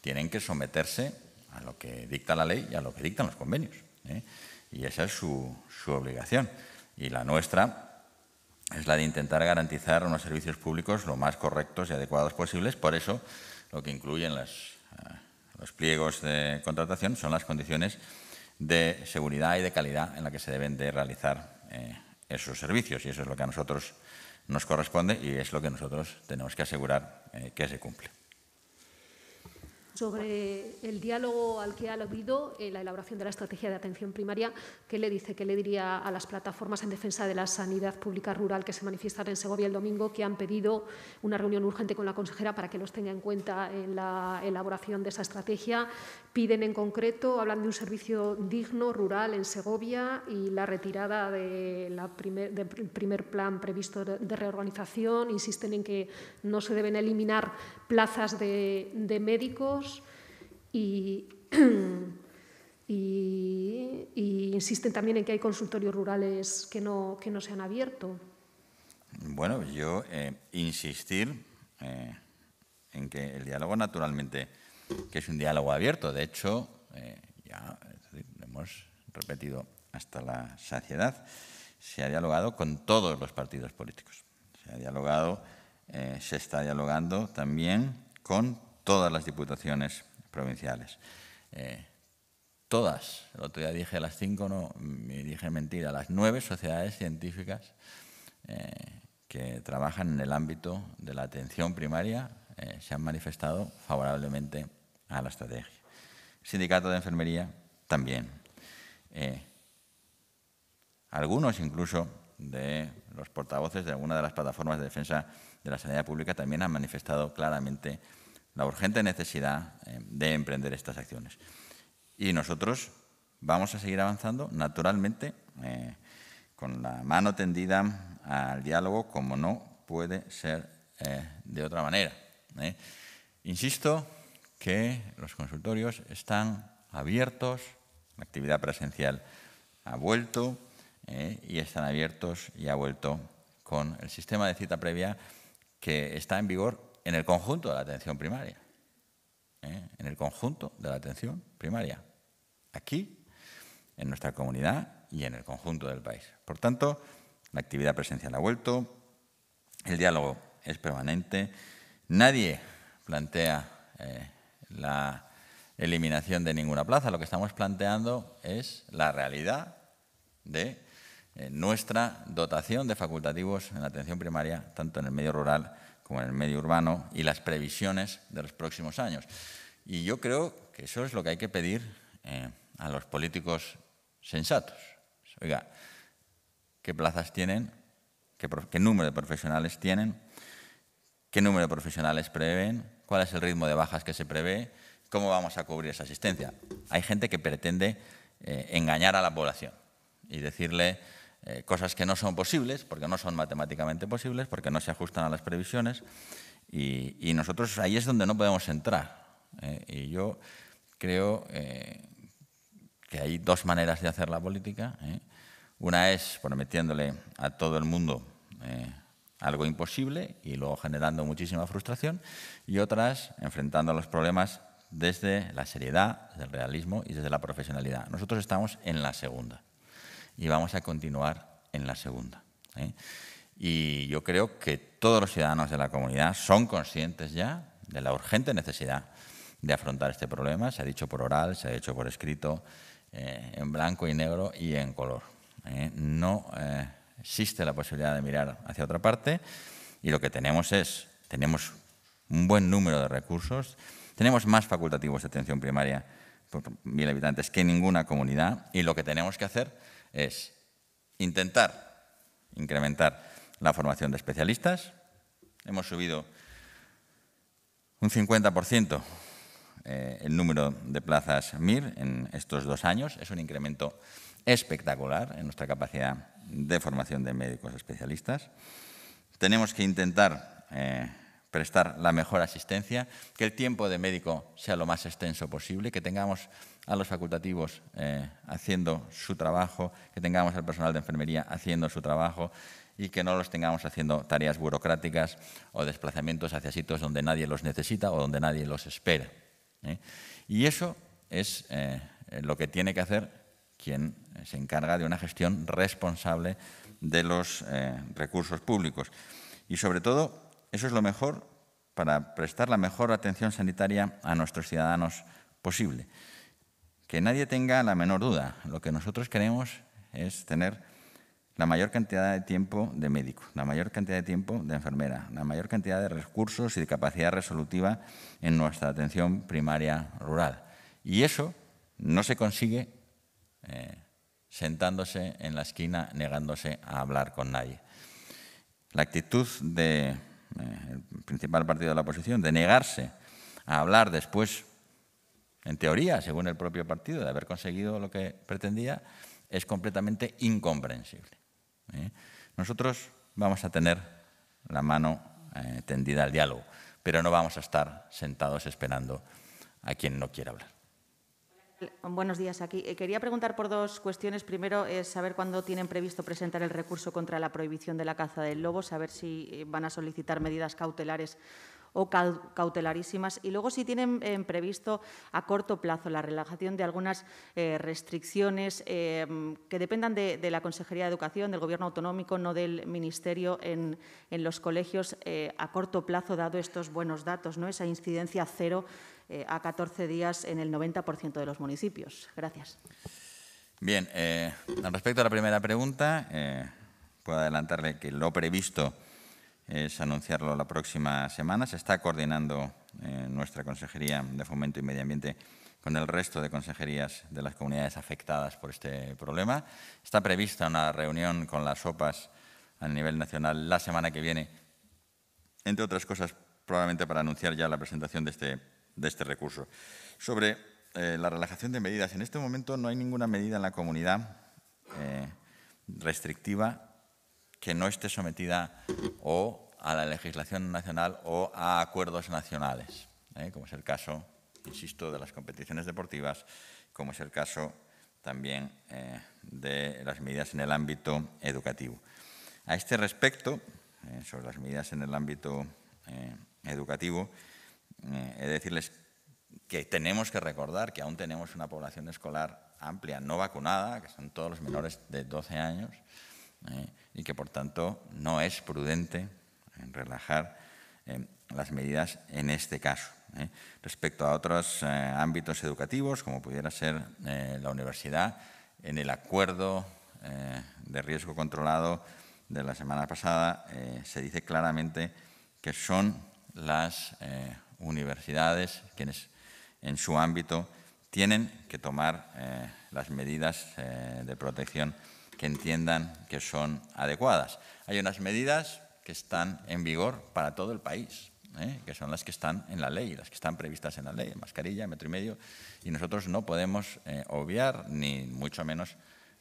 tienen que someterse a lo que dicta la ley y a lo que dictan los convenios. Y esa es su, su obligación. Y la nuestra, es la de intentar garantizar unos servicios públicos lo más correctos y adecuados posibles. Por eso, lo que incluyen las ah, los pliegos de contratación son las condiciones de seguridad y de calidad en la que se deben de realizar eh, esos servicios y eso es lo que a nosotros nos corresponde y es lo que nosotros tenemos que asegurar eh, que se cumple
sobre el diálogo al que ha habido en eh, la elaboración de la estrategia de atención primaria. ¿Qué le dice, qué le diría a las plataformas en defensa de la sanidad pública rural que se manifiestan en Segovia el domingo, que han pedido una reunión urgente con la consejera para que los tenga en cuenta en la elaboración de esa estrategia? Piden en concreto, hablan de un servicio digno rural en Segovia y la retirada del primer, primer plan previsto de reorganización. Insisten en que no se deben eliminar plazas de médicos y, insisten también en que hay consultorios rurales que no, que no se han abierto.
Bueno, yo eh, insistir eh, en que el diálogo naturalmente que es un diálogo abierto. De hecho, eh, ya lo hemos repetido hasta la saciedad, se ha dialogado con todos los partidos políticos. Se ha dialogado, se está dialogando también con todas las diputaciones provinciales. Eh, todas, el otro día dije a las cinco, no, me dije mentira, las nueve sociedades científicas eh, que trabajan en el ámbito de la atención primaria eh, se han manifestado favorablemente a la estrategia. sindicato de enfermería también. algunos incluso de los portavoces de alguna de las plataformas de defensa de la sanidad pública también han manifestado claramente la urgente necesidad eh, de emprender estas acciones. Y nosotros vamos a seguir avanzando naturalmente eh, con la mano tendida al diálogo, como no puede ser eh, de otra manera. Insisto que los consultorios están abiertos, la actividad presencial ha vuelto y están abiertos y ha vuelto con el sistema de cita previa que está en vigor en el conjunto de la atención primaria. ¿eh? En el conjunto de la atención primaria. Aquí, en nuestra comunidad y en el conjunto del país. Por tanto, la actividad presencial ha vuelto, el diálogo es permanente, nadie plantea eh, la eliminación de ninguna plaza, lo que estamos planteando es la realidad de eh, nuestra dotación de facultativos en la atención primaria, tanto en el medio rural como en el medio urbano, y las previsiones de los próximos años. Y yo creo que eso es lo que hay que pedir eh, a los políticos sensatos. Oiga, ¿qué plazas tienen? ¿Qué, número de profesionales tienen? ¿Qué número de profesionales prevén? ¿Cuál es el ritmo de bajas que se prevé? ¿Cómo vamos a cubrir esa asistencia? Hay gente que pretende eh, engañar a la población y decirle eh, cosas que no son posibles, porque no son matemáticamente posibles, porque no se ajustan a las previsiones, y, nosotros ahí es donde no podemos entrar. Eh. y yo creo eh, que hay dos maneras de hacer la política. Una es prometiéndole a todo el mundo algo imposible y luego generando muchísima frustración, y otras enfrentando los problemas desde la seriedad, desde el realismo y desde la profesionalidad. Nosotros estamos en la segunda y vamos a continuar en la segunda. ¿eh? Y yo creo que todos los ciudadanos de la comunidad son conscientes ya de la urgente necesidad de afrontar este problema. Se ha dicho por oral, se ha dicho por escrito, eh, en blanco y negro y en color. ¿eh? No existe la posibilidad de mirar hacia otra parte y lo que tenemos es, tenemos un buen número de recursos, tenemos más facultativos de atención primaria por mil habitantes que ninguna comunidad y lo que tenemos que hacer es intentar incrementar la formación de especialistas. Hemos subido un 50% eh, el número de plazas MIR en estos dos años. Es un incremento espectacular en nuestra capacidad de formación de médicos especialistas. Tenemos que intentar eh, prestar la mejor asistencia, que el tiempo de médico sea lo más extenso posible, que tengamos a los facultativos eh, haciendo su trabajo, que tengamos al personal de enfermería haciendo su trabajo y que no los tengamos haciendo tareas burocráticas o desplazamientos hacia sitios donde nadie los necesita o donde nadie los espera. ¿eh? Y eso es eh, lo que tiene que hacer quien se encarga de una gestión responsable de los recursos públicos. Y sobre todo, eso es lo mejor para prestar la mejor atención sanitaria a nuestros ciudadanos posible. Que nadie tenga la menor duda. Lo que nosotros queremos es tener la mayor cantidad de tiempo de médico, la mayor cantidad de tiempo de enfermera, la mayor cantidad de recursos y de capacidad resolutiva en nuestra atención primaria rural. Y eso no se consigue eh, sentándose en la esquina, negándose a hablar con nadie. La actitud del eh, principal partido de la oposición, de negarse a hablar después en teoría, según el propio partido, de haber conseguido lo que pretendía, es completamente incomprensible. ¿eh? Nosotros vamos a tener la mano eh, tendida al diálogo, pero no vamos a estar sentados esperando a quien no quiera hablar.
Buenos días aquí. Eh, quería preguntar por dos cuestiones. Primero, es saber cuándo tienen previsto presentar el recurso contra la prohibición de la caza del lobo, saber si van a solicitar medidas cautelares o cautelarísimas. Y luego si tienen eh, previsto a corto plazo la relajación de algunas eh, restricciones eh, que dependan de, la Consejería de Educación, del Gobierno autonómico, no del Ministerio en, los colegios a corto plazo, dado estos buenos datos, ¿no? esa incidencia cero a 14 días en el 90% de los municipios. Gracias.
Bien, respecto a la primera pregunta, puedo adelantarle que lo previsto es anunciarlo la próxima semana. Se está coordinando eh, nuestra Consejería de Fomento y Medio Ambiente con el resto de consejerías de las comunidades afectadas por este problema. Está prevista una reunión con las OPAs a nivel nacional la semana que viene, entre otras cosas, probablemente para anunciar ya la presentación de este, este recurso. Sobre eh, la relajación de medidas, en este momento no hay ninguna medida en la comunidad eh, restrictiva que no esté sometida o a la legislación nacional o a acuerdos nacionales, ¿eh? como es el caso, insisto, de las competiciones deportivas, como es el caso también eh, de las medidas en el ámbito educativo. A este respecto, eh, sobre las medidas en el ámbito educativo, he de decirles que tenemos que recordar que aún tenemos una población escolar amplia no vacunada, que son todos los menores de 12 años, ¿eh? y que por tanto no es prudente eh, relajar eh, las medidas en este caso. Respecto a otros ámbitos educativos, como pudiera ser la universidad, en el acuerdo de riesgo controlado de la semana pasada se dice claramente que son las universidades quienes en su ámbito tienen que tomar las medidas de protección que entiendan que son adecuadas. Hay unas medidas que están en vigor para todo el país, ¿eh? que son las que están en la ley, las que están previstas en la ley, mascarilla, metro y medio, y nosotros no podemos eh, obviar ni mucho menos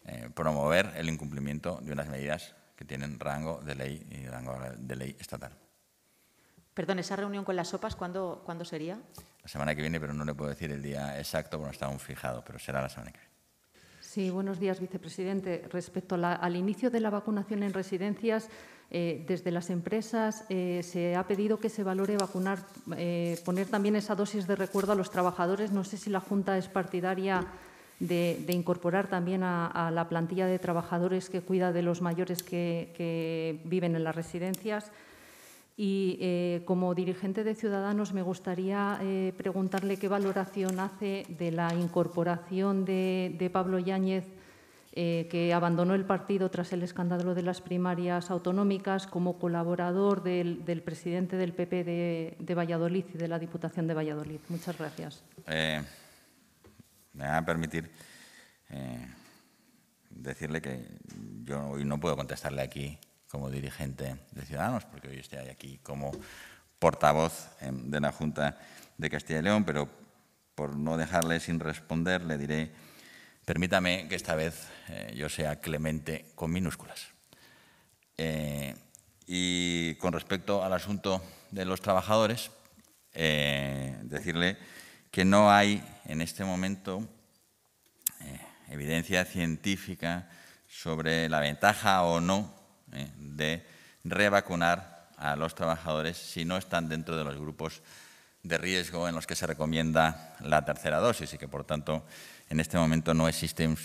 eh, promover el incumplimiento de unas medidas que tienen rango de ley y rango de ley estatal.
Perdón, ¿esa reunión con las sopas cuándo, cuándo sería?
La semana que viene, pero no le puedo decir el día exacto, bueno, está aún fijado, pero será la semana que viene.
Sí, buenos días, vicepresidente. Respecto
al inicio de la vacunación en residencias, eh, desde las empresas eh, se ha pedido que se valore vacunar, eh, poner también esa dosis de recuerdo a los trabajadores. No sé si la Junta es partidaria de, incorporar también a, la plantilla de trabajadores que cuida de los mayores que viven en las residencias. Y eh, como dirigente de Ciudadanos me gustaría eh, preguntarle qué valoración hace de la incorporación de, Pablo Yáñez, eh, que abandonó el partido tras el escándalo de las primarias autonómicas, como colaborador del, presidente del PP de, de, Valladolid y de la Diputación de Valladolid. Muchas gracias.
me va a permitir decirle que yo hoy no puedo contestarle aquí como dirigente de Ciudadanos, porque hoy estoy aquí como portavoz de la Junta de Castilla y León, pero por no dejarle sin responder, le diré, permítame que esta vez eh, yo sea clemente con minúsculas. Eh, y con respecto al asunto de los trabajadores, eh, decirle que no hay en este momento evidencia científica sobre la ventaja o no eh, de revacunar a los trabajadores si no están dentro de los grupos de riesgo en los que se recomienda la tercera dosis y que, por tanto, en este momento no existe un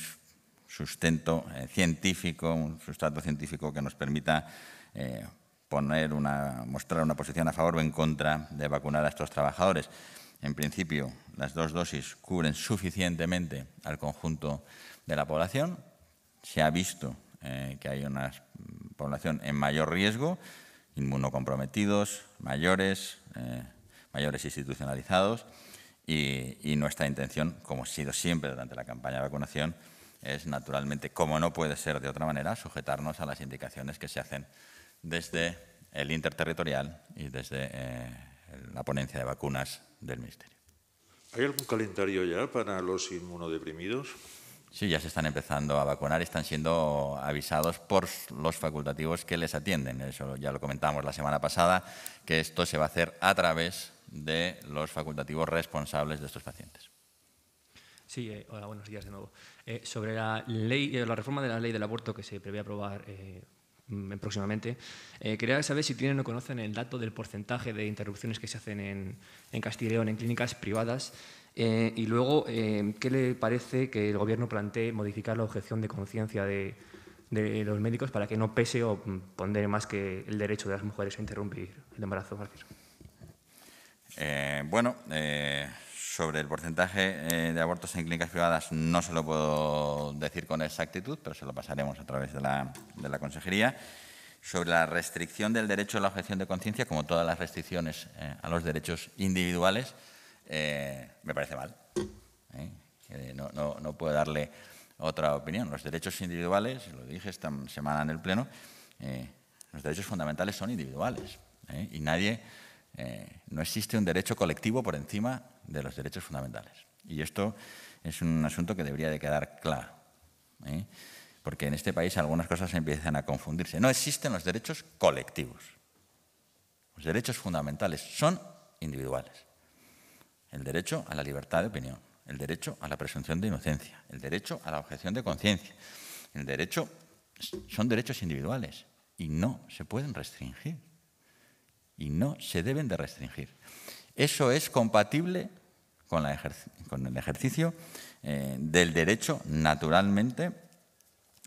sustento eh, científico, un sustrato científico que nos permita eh, poner una, mostrar una posición a favor o en contra de vacunar a estos trabajadores. En principio, las dos dosis cubren suficientemente al conjunto de la población. Se ha visto eh, que hay una población en mayor riesgo, inmunocomprometidos, mayores, eh, mayores institucionalizados, y, nuestra intención, como ha sido siempre durante la campaña de vacunación, es naturalmente, como no puede ser de otra manera, sujetarnos a las indicaciones que se hacen desde el interterritorial y desde eh, la ponencia de vacunas del Ministerio.
¿Hay algún calendario ya para los inmunodeprimidos?
Sí, ya se están empezando a vacunar y están siendo avisados por los facultativos que les atienden. Eso ya lo comentamos la semana pasada, que esto se va a hacer a través de los facultativos responsables de estos pacientes.
Sí, eh, hola, buenos días de nuevo. Eh, sobre la, ley, eh, la reforma de la ley del aborto que se prevé aprobar mm, próximamente. quería saber si tienen o conocen el dato del porcentaje de interrupciones que se hacen en, en Castilla en clínicas privadas eh, y luego, eh, ¿qué le parece que el Gobierno plantee modificar la objeción de conciencia de, los médicos para que no pese o mm, pondere más que el derecho de las mujeres a interrumpir el embarazo?
Eh, bueno, eh, sobre el porcentaje de abortos en clínicas privadas no se lo puedo decir con exactitud, pero se lo pasaremos a través de la consejería. Sobre la restricción del derecho a la objeción de conciencia, como todas las restricciones a los derechos individuales, eh, me parece mal. ¿eh? No, puedo darle otra opinión. Los derechos individuales, lo dije esta semana en el Pleno, eh, los derechos fundamentales son individuales y nadie, no existe un derecho colectivo por encima de los derechos fundamentales. Y esto es un asunto que debería de quedar claro porque en este país algunas cosas empiezan a confundirse. No existen los derechos colectivos. Los derechos fundamentales son individuales. El derecho a la libertad de opinión, el derecho a la presunción de inocencia, el derecho a la objeción de conciencia, el derecho son derechos individuales y no se pueden restringir. Y no se deben de restringir. Eso es compatible con, el ejercicio eh, del derecho naturalmente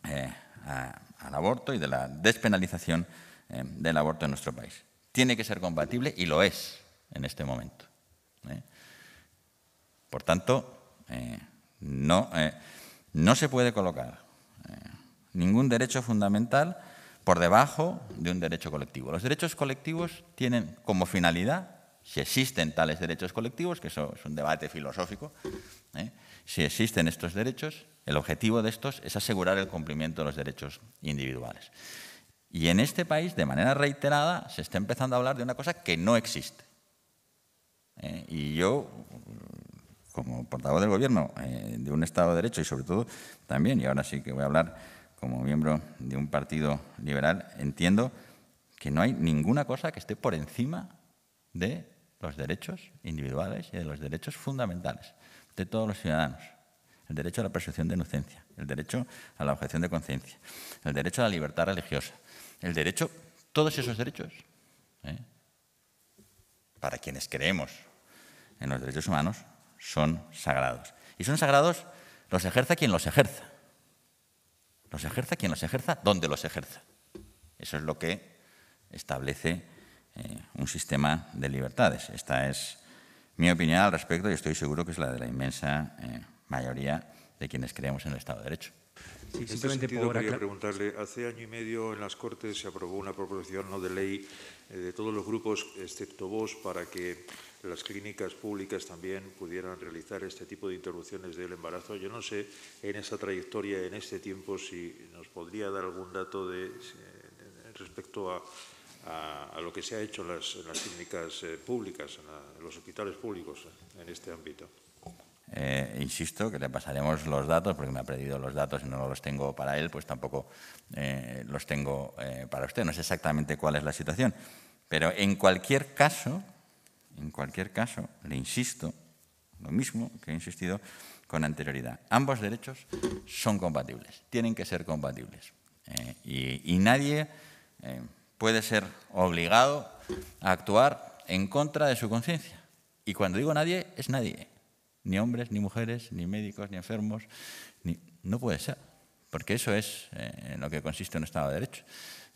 eh, al aborto y de la despenalización eh, del aborto en nuestro país. Tiene que ser compatible y lo es en este momento. Por tanto, eh, no, eh, no se puede colocar eh, ningún derecho fundamental por debajo de un derecho colectivo. Los derechos colectivos tienen como finalidad, si existen tales derechos colectivos, que eso es un debate filosófico, si existen estos derechos, el objetivo de estos es asegurar el cumplimiento de los derechos individuales. Y en este país, de manera reiterada, se está empezando a hablar de una cosa que no existe. Y yo como portavoz del Gobierno eh, de un Estado de Derecho y sobre todo también, y ahora sí que voy a hablar como miembro de un partido liberal, entiendo que no hay ninguna cosa que esté por encima de los derechos individuales y de los derechos fundamentales de todos los ciudadanos. El derecho a la presunción de inocencia, el derecho a la objeción de conciencia, el derecho a la libertad religiosa, el derecho, todos esos derechos, ¿eh? para quienes creemos en los derechos humanos, son sagrados. Y son sagrados, los ejerza quien los ejerza. Los ejerza quien los ejerza, donde los ejerza. Eso es lo que establece eh, un sistema de libertades. Esta es mi opinión al respecto y estoy seguro que es la de la inmensa eh, mayoría de quienes creemos en el Estado de Derecho.
Sí, este simplemente este quería preguntarle, hace año y medio en las Cortes se aprobó una proposición no de ley eh, de todos los grupos, excepto vos, para que las clínicas públicas también pudieran realizar este tipo de interrupciones del embarazo. Yo no sé, en esa trayectoria, en este tiempo, si nos podría dar algún dato de, eh, respecto a, lo que se ha hecho en las, clínicas eh, públicas, en, los hospitales públicos, en este ámbito.
Eh, insisto que le pasaremos los datos, porque me ha pedido los datos y no los tengo para él, pues tampoco eh, los tengo eh, para usted. No sé exactamente cuál es la situación. Pero en cualquier caso, en cualquier caso, le insisto, lo mismo que he insistido con anterioridad, ambos derechos son compatibles, tienen que ser compatibles. y, nadie puede ser obligado a actuar en contra de su conciencia. Y cuando digo nadie, es nadie. Ni hombres, ni mujeres, ni médicos, ni enfermos. No puede ser, porque eso es eh, en lo que consiste un Estado de Derecho.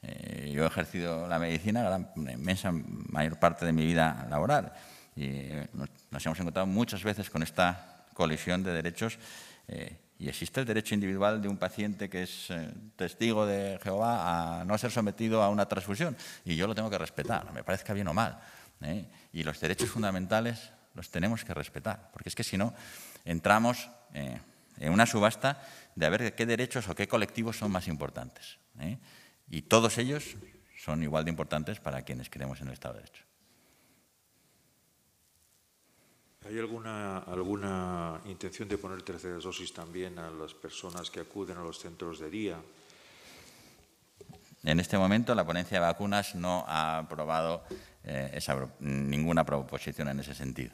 Eh, yo he ejercido la medicina la inmensa mayor parte de mi vida laboral y eh, nos, hemos encontrado muchas veces con esta colisión de derechos y existe el derecho individual de un paciente que es testigo de Jehová a no ser sometido a una transfusión. Y yo lo tengo que respetar, me parezca bien o mal. Y los derechos fundamentales los tenemos que respetar, porque es que si no, entramos eh, en una subasta de a ver qué derechos o qué colectivos son más importantes. ¿eh? Y todos ellos son igual de importantes para quienes creemos en el Estado de Derecho.
¿Hay alguna, alguna intención de poner terceras dosis también a las personas que acuden a los centros de día?
En este momento la ponencia de vacunas no ha aprobado eh, ninguna proposición en ese sentido.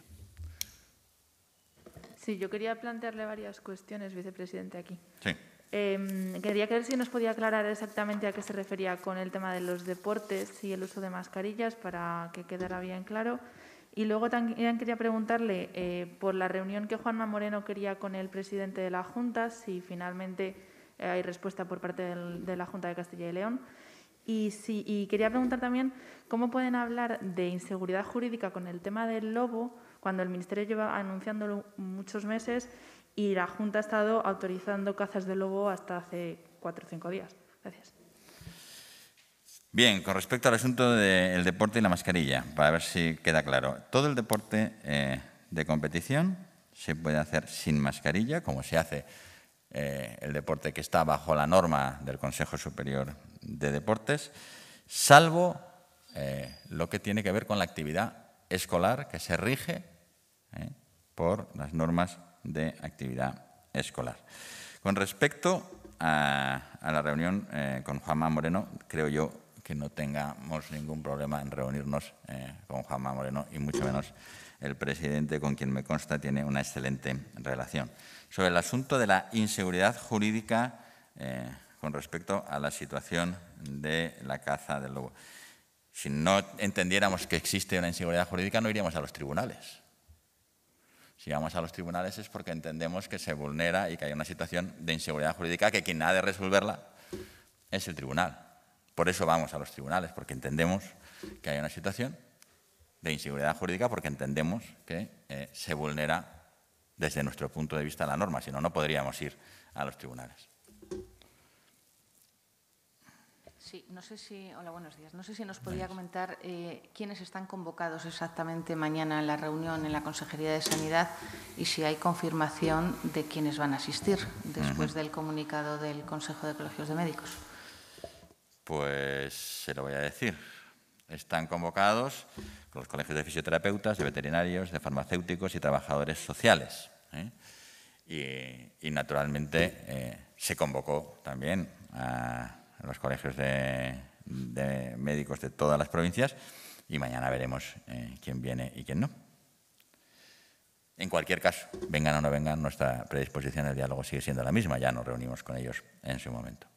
Sí, yo quería plantearle varias cuestiones, vicepresidente, aquí. Sí. Em, quería ver si nos podía aclarar exactamente a qué se refería con el tema de los deportes y el uso de mascarillas para que quedara bien claro. Y luego también quería preguntarle eh, por la reunión que Juanma Moreno quería con el presidente de la Junta, si finalmente eh, hay respuesta por parte de la Junta de Castilla y León. Y, si, y quería preguntar también cómo pueden hablar de inseguridad jurídica con el tema del lobo cuando el Ministerio lleva anunciándolo muchos meses y la Junta ha estado autorizando cazas de lobo hasta hace cuatro o cinco días. Gracias.
Bien, con respecto al asunto del deporte y la mascarilla, para ver si queda claro. Todo el deporte eh, de competición se puede hacer sin mascarilla, como se hace eh, el deporte que está bajo la norma del Consejo Superior de Deportes, salvo eh, lo que tiene que ver con la actividad escolar que se rige eh, por las normas de actividad escolar. Con respecto a, la reunión eh, con Juanma Moreno, creo yo que no tengamos ningún problema en reunirnos eh, con Juanma Moreno y mucho menos el presidente con quien me consta tiene una excelente relación. Sobre el asunto de la inseguridad jurídica eh, con respecto a la situación de la caza del lobo. Si no entendiéramos que existe una inseguridad jurídica no iríamos a los tribunales. Si vamos a los tribunales es porque entendemos que se vulnera y que hay una situación de inseguridad jurídica que quien ha de resolverla es el tribunal. Por eso vamos a los tribunales, porque entendemos que hay una situación de inseguridad jurídica, porque entendemos que eh, se vulnera desde nuestro punto de vista la norma, si no, no podríamos ir a los tribunales.
no sé si. Hola, buenos días. No sé si nos podría comentar eh, quiénes están convocados exactamente mañana en la reunión en la Consejería de Sanidad y si hay confirmación de quiénes van a asistir después del comunicado del Consejo de Colegios de Médicos.
Pues se lo voy a decir. Están convocados los colegios de fisioterapeutas, de veterinarios, de farmacéuticos y trabajadores sociales. ¿eh? Y, naturalmente, eh, se convocó también a los colegios de, médicos de todas las provincias y mañana veremos eh, quién viene y quién no. En cualquier caso, vengan o no vengan, nuestra predisposición al diálogo sigue siendo la misma, ya nos reunimos con ellos en su momento.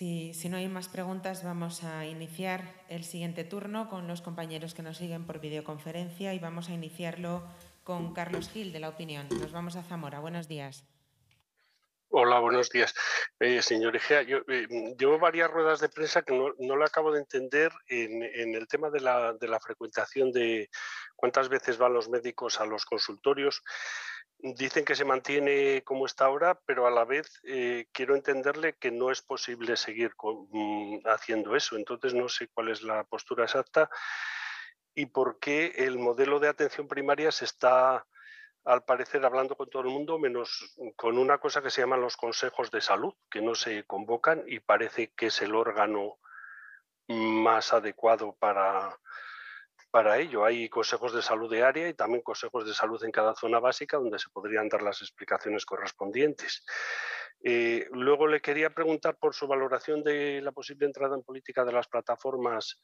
Si, no hay más preguntas, vamos a iniciar el siguiente turno con los compañeros que nos siguen por videoconferencia y vamos a iniciarlo con Carlos Gil de La Opinión. Nos vamos a Zamora. Buenos días.
Hola, buenos días. Eh, señor Egea, yo eh, llevo varias ruedas de prensa que no, lo acabo de entender en, el tema de la frecuentación de cuántas veces van los médicos a los consultorios dicen que se mantiene como está ahora, pero a la vez eh, quiero entenderle que no es posible seguir mm, haciendo eso. Entonces no sé cuál es la postura exacta y por qué el modelo de atención primaria se está, al parecer, hablando con todo el mundo, menos con una cosa que se llaman los consejos de salud, que no se convocan y parece que es el órgano más adecuado para para ello. Hay consejos de salud de área y también consejos de salud en cada zona básica donde se podrían dar las explicaciones correspondientes. Eh, luego le quería preguntar por su valoración de la posible entrada en política de las plataformas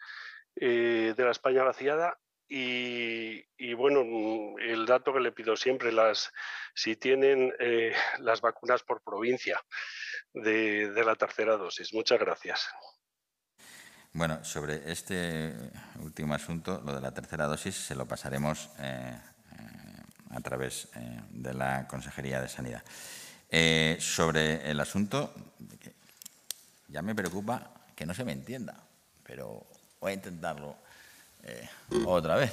eh, de la España vaciada. Y, bueno, mm, el dato que le pido siempre, las, si tienen eh, las vacunas por provincia de la tercera dosis. Muchas gracias.
Bueno, sobre este último asunto, lo de la tercera dosis, se lo pasaremos eh, eh, a través eh, de la Consejería de Sanidad. sobre el asunto, ya me preocupa que no se me entienda, pero voy a intentarlo otra vez.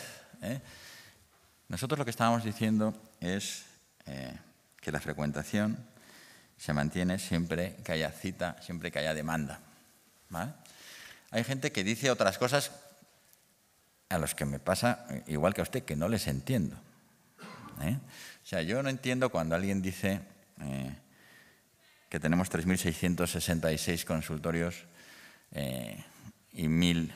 Nosotros lo que estábamos diciendo es que la frecuentación se mantiene siempre que haya cita, siempre que haya demanda. ¿vale? hay gente que dice otras cosas a los que me pasa, igual que a usted, que no les entiendo. ¿eh? O sea, yo no entiendo cuando alguien dice eh, que tenemos 3.666 consultorios eh, y 1.100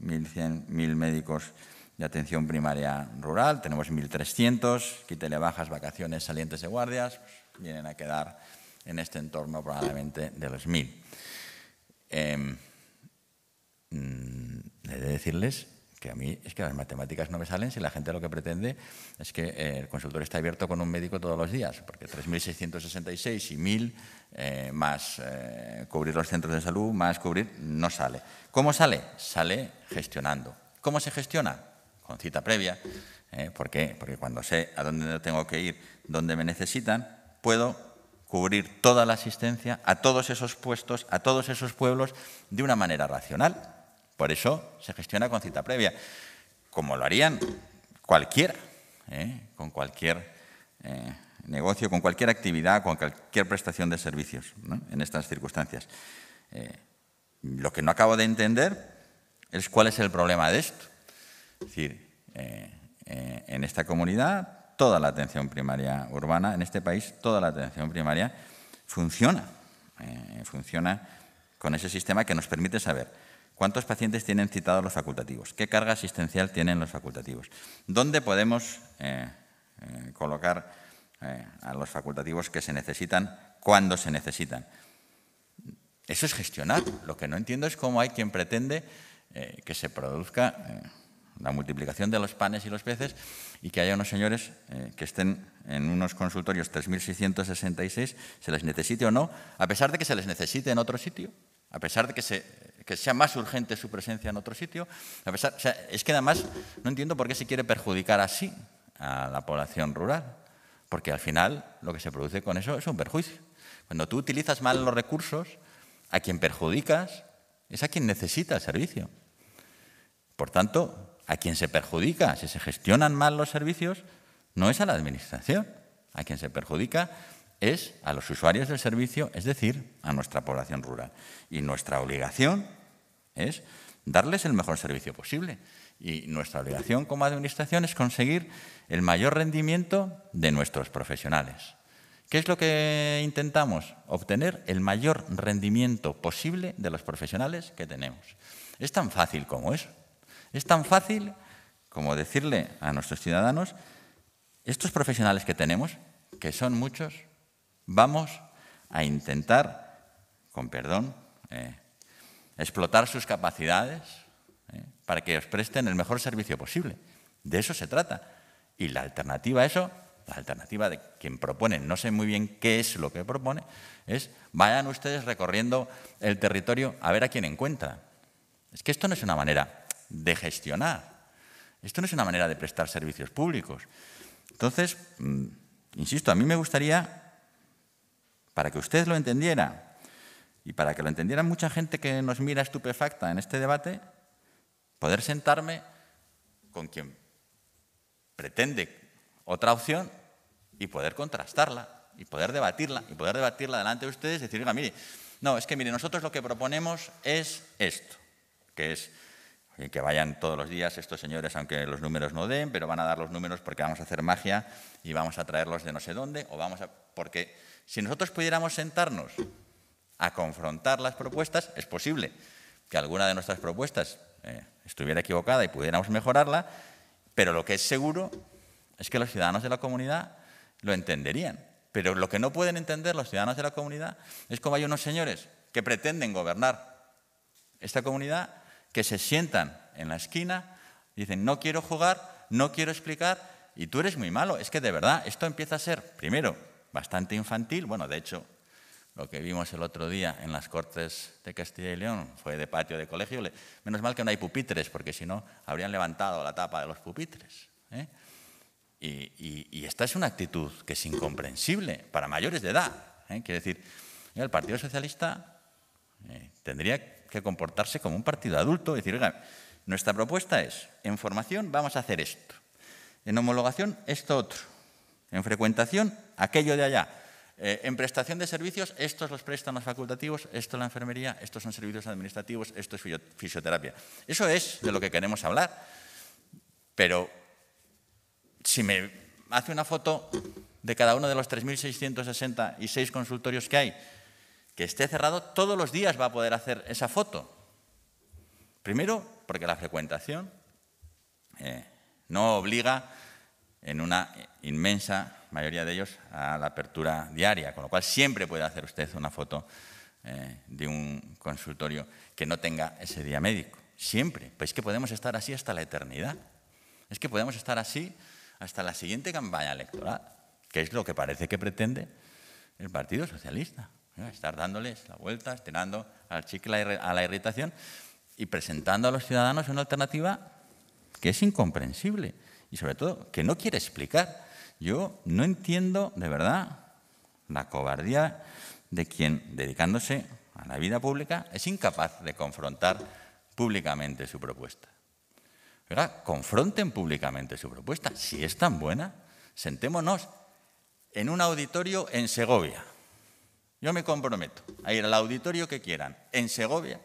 1.000 eh, médicos de atención primaria rural, tenemos 1.300, quítele bajas, vacaciones, salientes de guardias, pues vienen a quedar en este entorno probablemente de los 1.000. Em, mm, he de decirles que a mí es que las matemáticas no me salen si la gente lo que pretende es que eh, el consultor está abierto con un médico todos los días, porque 3.666 y 1.000 eh, más eh, cubrir los centros de salud, más cubrir, no sale. ¿Cómo sale? Sale gestionando. ¿Cómo se gestiona? Con cita previa. ¿Por qué? Porque cuando sé a dónde tengo que ir, dónde me necesitan, puedo cubrir toda la asistencia a todos esos puestos, a todos esos pueblos, de una manera racional. Por eso se gestiona con cita previa, como lo harían cualquiera, ¿eh? con cualquier eh, negocio, con cualquier actividad, con cualquier prestación de servicios en estas circunstancias. Eh, lo que no acabo de entender es cuál es el problema de esto. Es decir, en esta comunidad toda la atención primaria urbana, en este país toda la atención primaria funciona. Eh, funciona con ese sistema que nos permite saber cuántos pacientes tienen citados los facultativos, qué carga asistencial tienen los facultativos, dónde podemos eh, eh, colocar a los facultativos que se necesitan cuando se necesitan. Eso es gestionar. Lo que no entiendo es cómo hay quien pretende que se produzca la multiplicación de los panes y los peces y que haya unos señores eh, que estén en unos consultorios 3.666, se les necesite o no, a pesar de que se les necesite en otro sitio, a pesar de que, sea más urgente su presencia en otro sitio, a pesar, es que además no entiendo por qué se quiere perjudicar así a la población rural, porque al final lo que se produce con eso es un perjuicio. Cuando tú utilizas mal los recursos, a quien perjudicas es a quien necesita el servicio. Por tanto, a quien se perjudica si se gestionan mal los servicios no es a la Administración. A quien se perjudica es a los usuarios del servicio, es decir, a nuestra población rural. Y nuestra obligación es darles el mejor servicio posible. Y nuestra obligación como Administración es conseguir el mayor rendimiento de nuestros profesionales. ¿Qué es lo que intentamos? Obtener el mayor rendimiento posible de los profesionales que tenemos. Es tan fácil como eso. Es tan fácil como decirle a nuestros ciudadanos, estos profesionales que tenemos, que son muchos, vamos a intentar, con perdón, eh, explotar sus capacidades eh, para que os presten el mejor servicio posible. De eso se trata. Y la alternativa a eso, la alternativa de quien propone, no sé muy bien qué es lo que propone, es vayan ustedes recorriendo el territorio a ver a quién encuentra. Es que esto no es una manera de gestionar. Esto no es una manera de prestar servicios públicos. Entonces, mm, insisto, a mí me gustaría, para que usted lo entendiera y para que lo entendiera mucha gente que nos mira estupefacta en este debate, poder sentarme con quien pretende otra opción y poder contrastarla y poder debatirla y poder debatirla delante de ustedes y decir, oiga, mire, no, es que mire, nosotros lo que proponemos es esto, que es eh, que vayan todos los días estos señores, aunque los números no den, pero van a dar los números porque vamos a hacer magia y vamos a traerlos de no sé dónde, o vamos a... Porque si nosotros pudiéramos sentarnos a confrontar las propuestas, es posible que alguna de nuestras propuestas eh, estuviera equivocada y pudiéramos mejorarla, pero lo que es seguro es que los ciudadanos de la comunidad lo entenderían. Pero lo que no pueden entender los ciudadanos de la comunidad es cómo hay unos señores que pretenden gobernar esta comunidad que se sientan en la esquina, dicen, no quiero jugar, no quiero explicar, y tú eres muy malo. Es que de verdad, esto empieza a ser, primero, bastante infantil. Bueno, de hecho, lo que vimos el otro día en las Cortes de Castilla y León fue de patio de colegio. Menos mal que no hay pupitres, porque si no, habrían levantado la tapa de los pupitres. ¿eh? Y, esta es una actitud que es incomprensible para mayores de edad. ¿eh? Quiere decir, el Partido Socialista eh, tendría que comportarse como un partido adulto y decir, nuestra propuesta es, en formación vamos a hacer esto, en homologación esto otro, en frecuentación aquello de allá, eh, en prestación de servicios, estos los prestan los facultativos, esto la enfermería, estos son servicios administrativos, esto es fisioterapia. Eso es de lo que queremos hablar. Pero si me hace una foto de cada uno de los 3.666 consultorios que hay, que esté cerrado todos los días va a poder hacer esa foto. Primero, porque la frecuentación eh, no obliga en una inmensa mayoría de ellos a la apertura diaria, con lo cual siempre puede hacer usted una foto eh, de un consultorio que no tenga ese día médico. Siempre. Pues es que podemos estar así hasta la eternidad. Es que podemos estar así hasta la siguiente campaña electoral, que es lo que parece que pretende el Partido Socialista. ¿eh? Estar dándoles la vuelta, estirando al chicle a la irritación y presentando a los ciudadanos una alternativa que es incomprensible y sobre todo que no quiere explicar. Yo no entiendo de verdad la cobardía de quien, dedicándose a la vida pública, es incapaz de confrontar públicamente su propuesta. confronten públicamente su propuesta. Si es tan buena, sentémonos en un auditorio en Segovia yo me comprometo a ir al auditorio que quieran, en Segovia,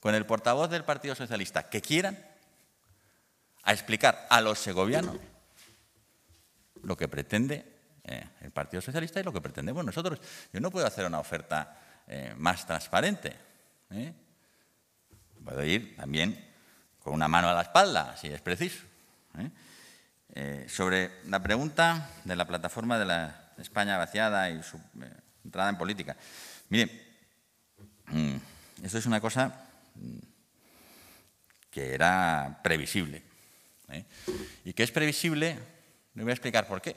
con el portavoz del Partido Socialista que quieran, a explicar a los segovianos lo que pretende eh, el Partido Socialista y lo que pretendemos nosotros. Yo no puedo hacer una oferta eh, más transparente. ¿eh? Puedo ir también con una mano a la espalda, si es preciso. sobre la pregunta de la plataforma de la España vaciada y su entrada en política. Mire, mm, esto es una cosa mm, que era previsible. ¿eh? Y que es previsible, le voy a explicar por qué.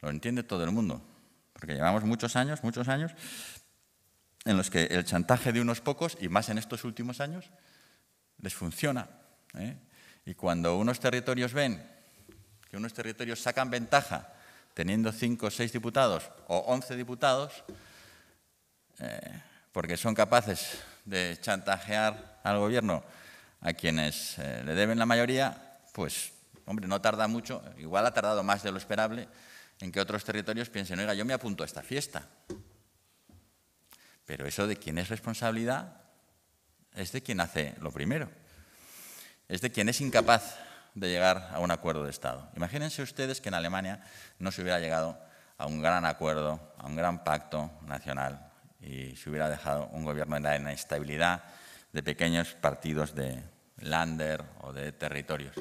Lo entiende todo el mundo. Porque llevamos muchos años, muchos años, en los que el chantaje de unos pocos, y más en estos últimos años, les funciona. ¿eh? Y cuando unos territorios ven que unos territorios sacan ventaja teniendo cinco o seis diputados o once diputados, eh, porque son capaces de chantajear al gobierno a quienes eh, le deben la mayoría, pues, hombre, no tarda mucho, igual ha tardado más de lo esperable, en que otros territorios piensen, oiga, yo me apunto a esta fiesta. Pero eso de quién es responsabilidad es de quien hace lo primero, es de quien es incapaz de llegar a un acuerdo de Estado. Imagínense ustedes que en Alemania no se hubiera llegado a un gran acuerdo, a un gran pacto nacional y se hubiera dejado un gobierno en la inestabilidad de pequeños partidos de lander o de territorios.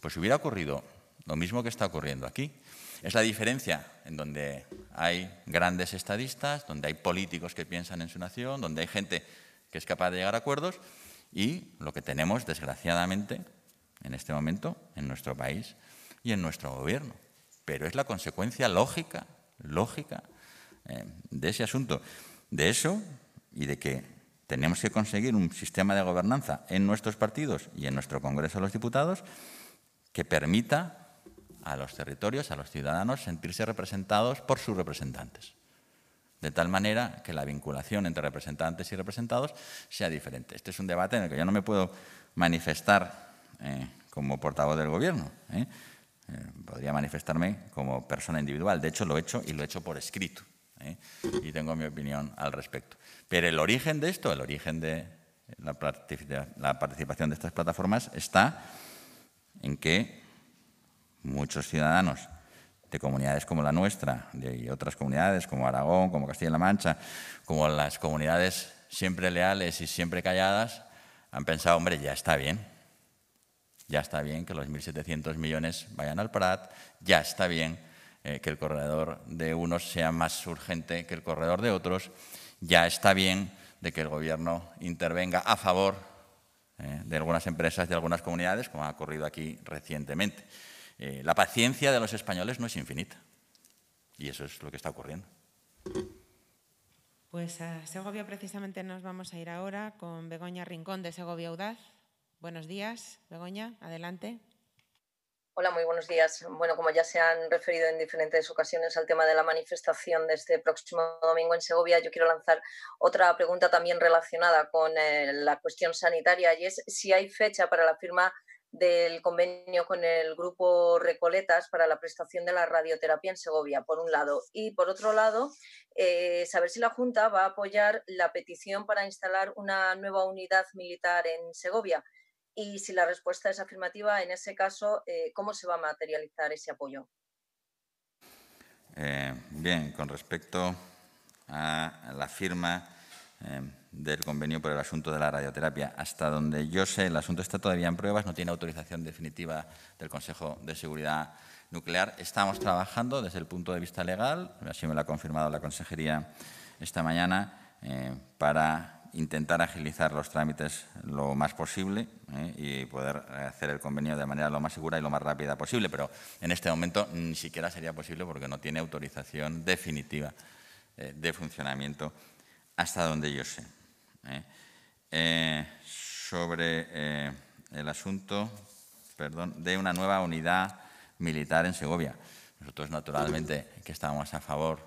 Pues hubiera ocurrido lo mismo que está ocurriendo aquí. Es la diferencia en donde hay grandes estadistas, donde hay políticos que piensan en su nación, donde hay gente que es capaz de llegar a acuerdos y lo que tenemos, desgraciadamente, en este momento en nuestro país y en nuestro gobierno. Pero es la consecuencia lógica, lógica eh, de ese asunto. De eso y de que tenemos que conseguir un sistema de gobernanza en nuestros partidos y en nuestro Congreso de los Diputados que permita a los territorios, a los ciudadanos, sentirse representados por sus representantes. De tal manera que la vinculación entre representantes y representados sea diferente. Este es un debate en el que yo no me puedo manifestar eh, como portavoz del gobierno. Eh. Eh, podría manifestarme como persona individual. De hecho, lo he hecho y lo he hecho por escrito. Y tengo mi opinión al respecto. Pero el origen de esto, el origen de la, participación de estas plataformas está en que muchos ciudadanos de comunidades como la nuestra y otras comunidades como Aragón, como Castilla-La Mancha, como las comunidades siempre leales y siempre calladas, han pensado, hombre, ya está bien, ya está bien que los 1.700 millones vayan al Prat, ya está bien eh, que el corredor de unos sea más urgente que el corredor de otros, ya está bien de que el Gobierno intervenga a favor eh, de algunas empresas y algunas comunidades, como ha ocurrido aquí recientemente. Eh, la paciencia de los españoles no es infinita y eso es lo que está ocurriendo.
Pues a Segovia precisamente nos vamos a ir ahora con Begoña Rincón de Segovia Audaz. Buenos días, Begoña, adelante.
Hola, muy buenos días. Bueno, como ya se han referido en diferentes ocasiones al tema de la manifestación de este próximo domingo en Segovia, yo quiero lanzar otra pregunta también relacionada con eh, la cuestión sanitaria y es si hay fecha para la firma del convenio con el grupo Recoletas para la prestación de la radioterapia en Segovia, por un lado. Y por otro lado, eh, saber si la Junta va a apoyar la petición para instalar una nueva unidad militar en Segovia y si la respuesta es afirmativa, en ese caso, eh, ¿cómo se va a materializar ese apoyo?
Eh, bien, con respecto a la firma eh, del convenio por el asunto de la radioterapia, hasta donde yo sé, el asunto está todavía en pruebas, no tiene autorización definitiva del Consejo de Seguridad Nuclear. Estamos trabajando desde el punto de vista legal, así me lo ha confirmado la Consejería esta mañana, para intentar agilizar los trámites lo más posible ¿eh? y poder hacer el convenio de manera lo más segura y lo más rápida posible. Pero en este momento ni siquiera sería posible porque no tiene autorización definitiva eh, de funcionamiento hasta donde yo sé. ¿eh? sobre el asunto de una nueva unidad militar en Segovia. Nosotros, naturalmente, que estábamos a favor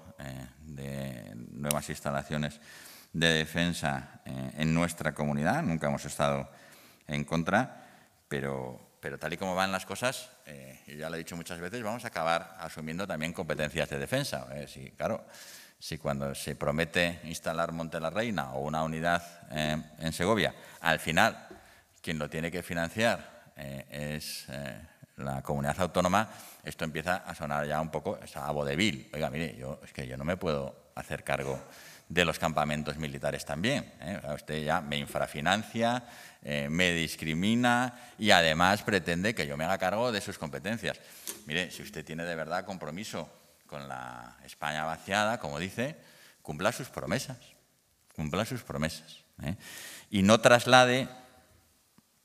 de nuevas instalaciones de defensa eh, en nuestra comunidad, nunca hemos estado en contra, pero, pero tal y como van las cosas, eh, y ya lo he dicho muchas veces, vamos a acabar asumiendo también competencias de defensa. Si, claro, si cuando se promete instalar Monte la Reina o una unidad eh, en Segovia, al final quien lo tiene que financiar es la comunidad autónoma, esto empieza a sonar ya un poco a vodevil. Oiga, mire, yo, es que yo no me puedo hacer cargo de los campamentos militares también. Usted ¿eh? ya me infrafinancia, eh, me discrimina y además pretende que yo me haga cargo de sus competencias. Mire, si usted tiene de verdad compromiso con la España vaciada, como dice, cumpla sus promesas, cumpla sus promesas. ¿eh? Y no traslade,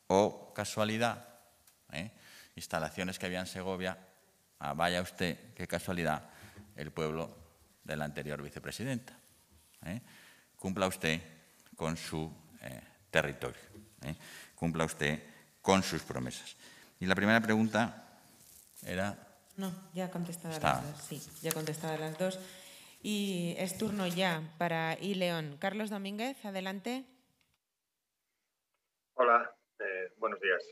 o oh, casualidad, instalaciones que había en Segovia, ah, vaya usted, qué casualidad, el pueblo de la anterior vicepresidenta. ¿eh? cumpla usted con su eh, territorio, ¿eh? cumpla usted con sus promesas. Y la primera pregunta era... No,
ya contestada las dos. Sí, ya contestada las dos. Y es turno ya para I. León. Carlos Domínguez, adelante.
Hola, buenos días.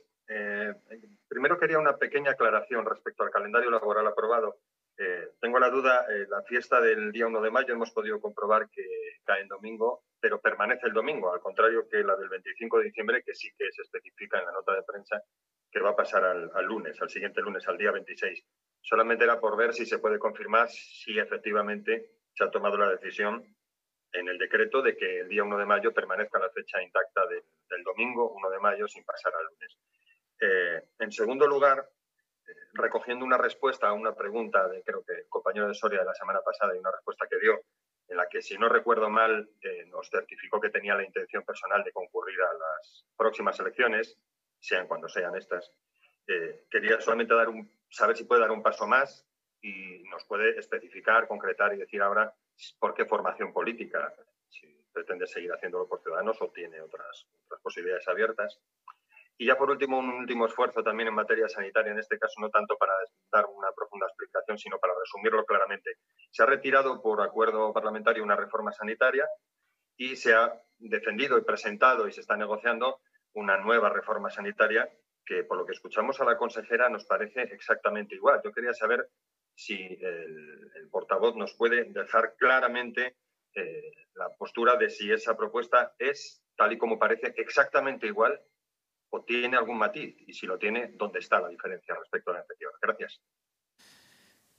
primero quería una pequeña aclaración respecto al calendario laboral aprobado. Eh, tengo la duda, eh, la fiesta del día 1 de mayo hemos podido comprobar que cae en domingo, pero permanece el domingo, al contrario que la del 25 de diciembre, que sí que se especifica en la nota de prensa que va a pasar al, lunes, al siguiente lunes, al día 26. Solamente era por ver si se puede confirmar si efectivamente se ha tomado la decisión en el decreto de que el día 1 de mayo permanezca la fecha intacta del domingo 1 de mayo sin pasar al lunes. Eh, en segundo lugar, recogiendo una respuesta a una pregunta de creo que el compañero de Soria de la semana pasada y una respuesta que dio, en la que, si no recuerdo mal, eh, nos certificó que tenía la intención personal de concurrir a las próximas elecciones, sean cuando sean estas. Eh, quería solamente dar saber si puede dar un paso más y nos puede especificar, concretar y decir ahora por qué formación política, si pretende seguir haciéndolo por Ciudadanos o tiene otras posibilidades abiertas. Y ya por último, un último esfuerzo también en materia sanitaria, en este caso no tanto para dar una profunda explicación, sino para resumirlo claramente. Se ha retirado por acuerdo parlamentario una reforma sanitaria y se ha defendido y presentado y se está negociando una nueva reforma sanitaria que, por lo que escuchamos a la consejera, nos parece exactamente igual. Yo quería saber si el, portavoz nos puede dejar claramente eh, la postura de si esa propuesta es, tal y como parece, exactamente igual o tiene algún matiz y si lo tiene, ¿dónde está la diferencia respecto a la anterior? Gracias.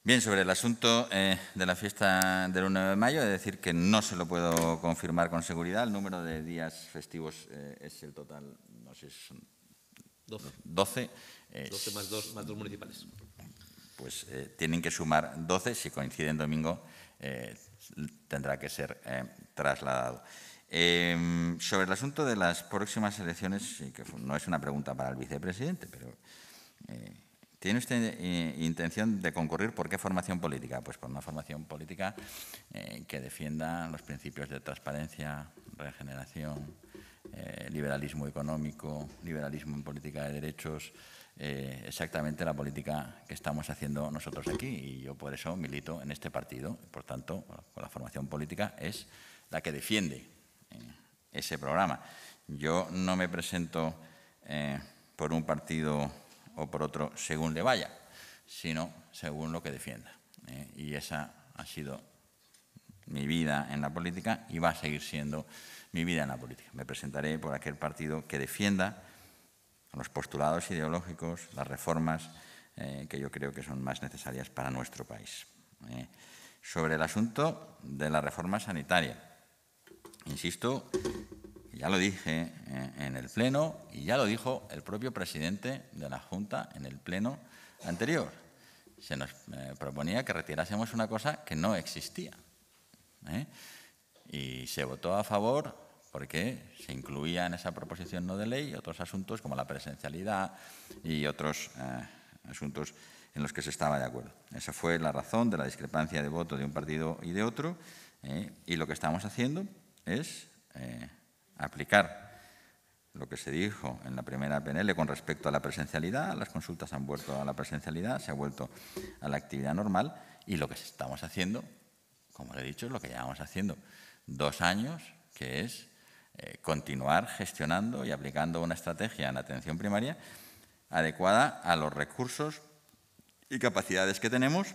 Bien, sobre el asunto eh, de la fiesta del 1 de mayo, es decir que no se lo puedo confirmar con seguridad. El número de días festivos eh, es el total, no sé, son
12. 12, eh, más, dos, municipales.
Pues tienen que sumar 12. Si coincide en domingo, tendrá que ser trasladado. Em, sobre el asunto de las próximas elecciones, que no es una pregunta para el vicepresidente, pero eh, ¿tiene usted eh, intención de concurrir por qué formación política? Pues por una formación política eh, que defienda los principios de transparencia, regeneración, liberalismo económico, liberalismo en política de derechos, exactamente la política que estamos haciendo nosotros aquí y yo por eso milito en este partido. Por tanto, la formación política es la que defiende ese programa. Yo no me presento eh, por un partido o por otro según le vaya, sino según lo que defienda. Eh, y esa ha sido mi vida en la política y va a seguir siendo mi vida en la política. Me presentaré por aquel partido que defienda los postulados ideológicos, las reformas eh, que yo creo que son más necesarias para nuestro país. sobre el asunto de la reforma sanitaria insisto, ya lo dije en el Pleno y ya lo dijo el propio presidente de la Junta en el Pleno anterior. Se nos eh, proponía que retirásemos una cosa que no existía. ¿eh? Y se votó a favor porque se incluía en esa proposición no de ley otros asuntos como la presencialidad y otros eh, asuntos en los que se estaba de acuerdo. Esa fue la razón de la discrepancia de voto de un partido y de otro. Y lo que estamos haciendo es eh, aplicar lo que se dijo en la primera PNL con respecto a la presencialidad, las consultas han vuelto a la presencialidad, se ha vuelto a la actividad normal y lo que estamos haciendo, como le he dicho, es lo que llevamos haciendo dos años, que es eh, continuar gestionando y aplicando una estrategia en atención primaria adecuada a los recursos y capacidades que tenemos,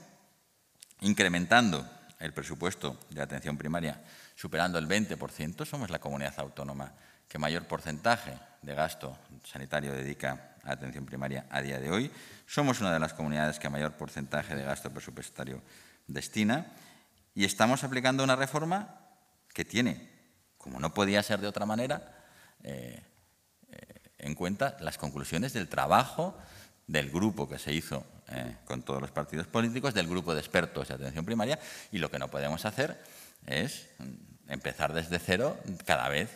incrementando el presupuesto de atención primaria superando el 20%, somos la comunidad autónoma que mayor porcentaje de gasto sanitario dedica a atención primaria a día de hoy. Somos una de las comunidades que mayor porcentaje de gasto presupuestario destina y estamos aplicando una reforma que tiene, como no podía ser de otra manera, eh, eh, en cuenta las conclusiones del trabajo del grupo que se hizo eh, con todos los partidos políticos, del grupo de expertos de atención primaria, y lo que no podemos hacer es empezar desde cero cada vez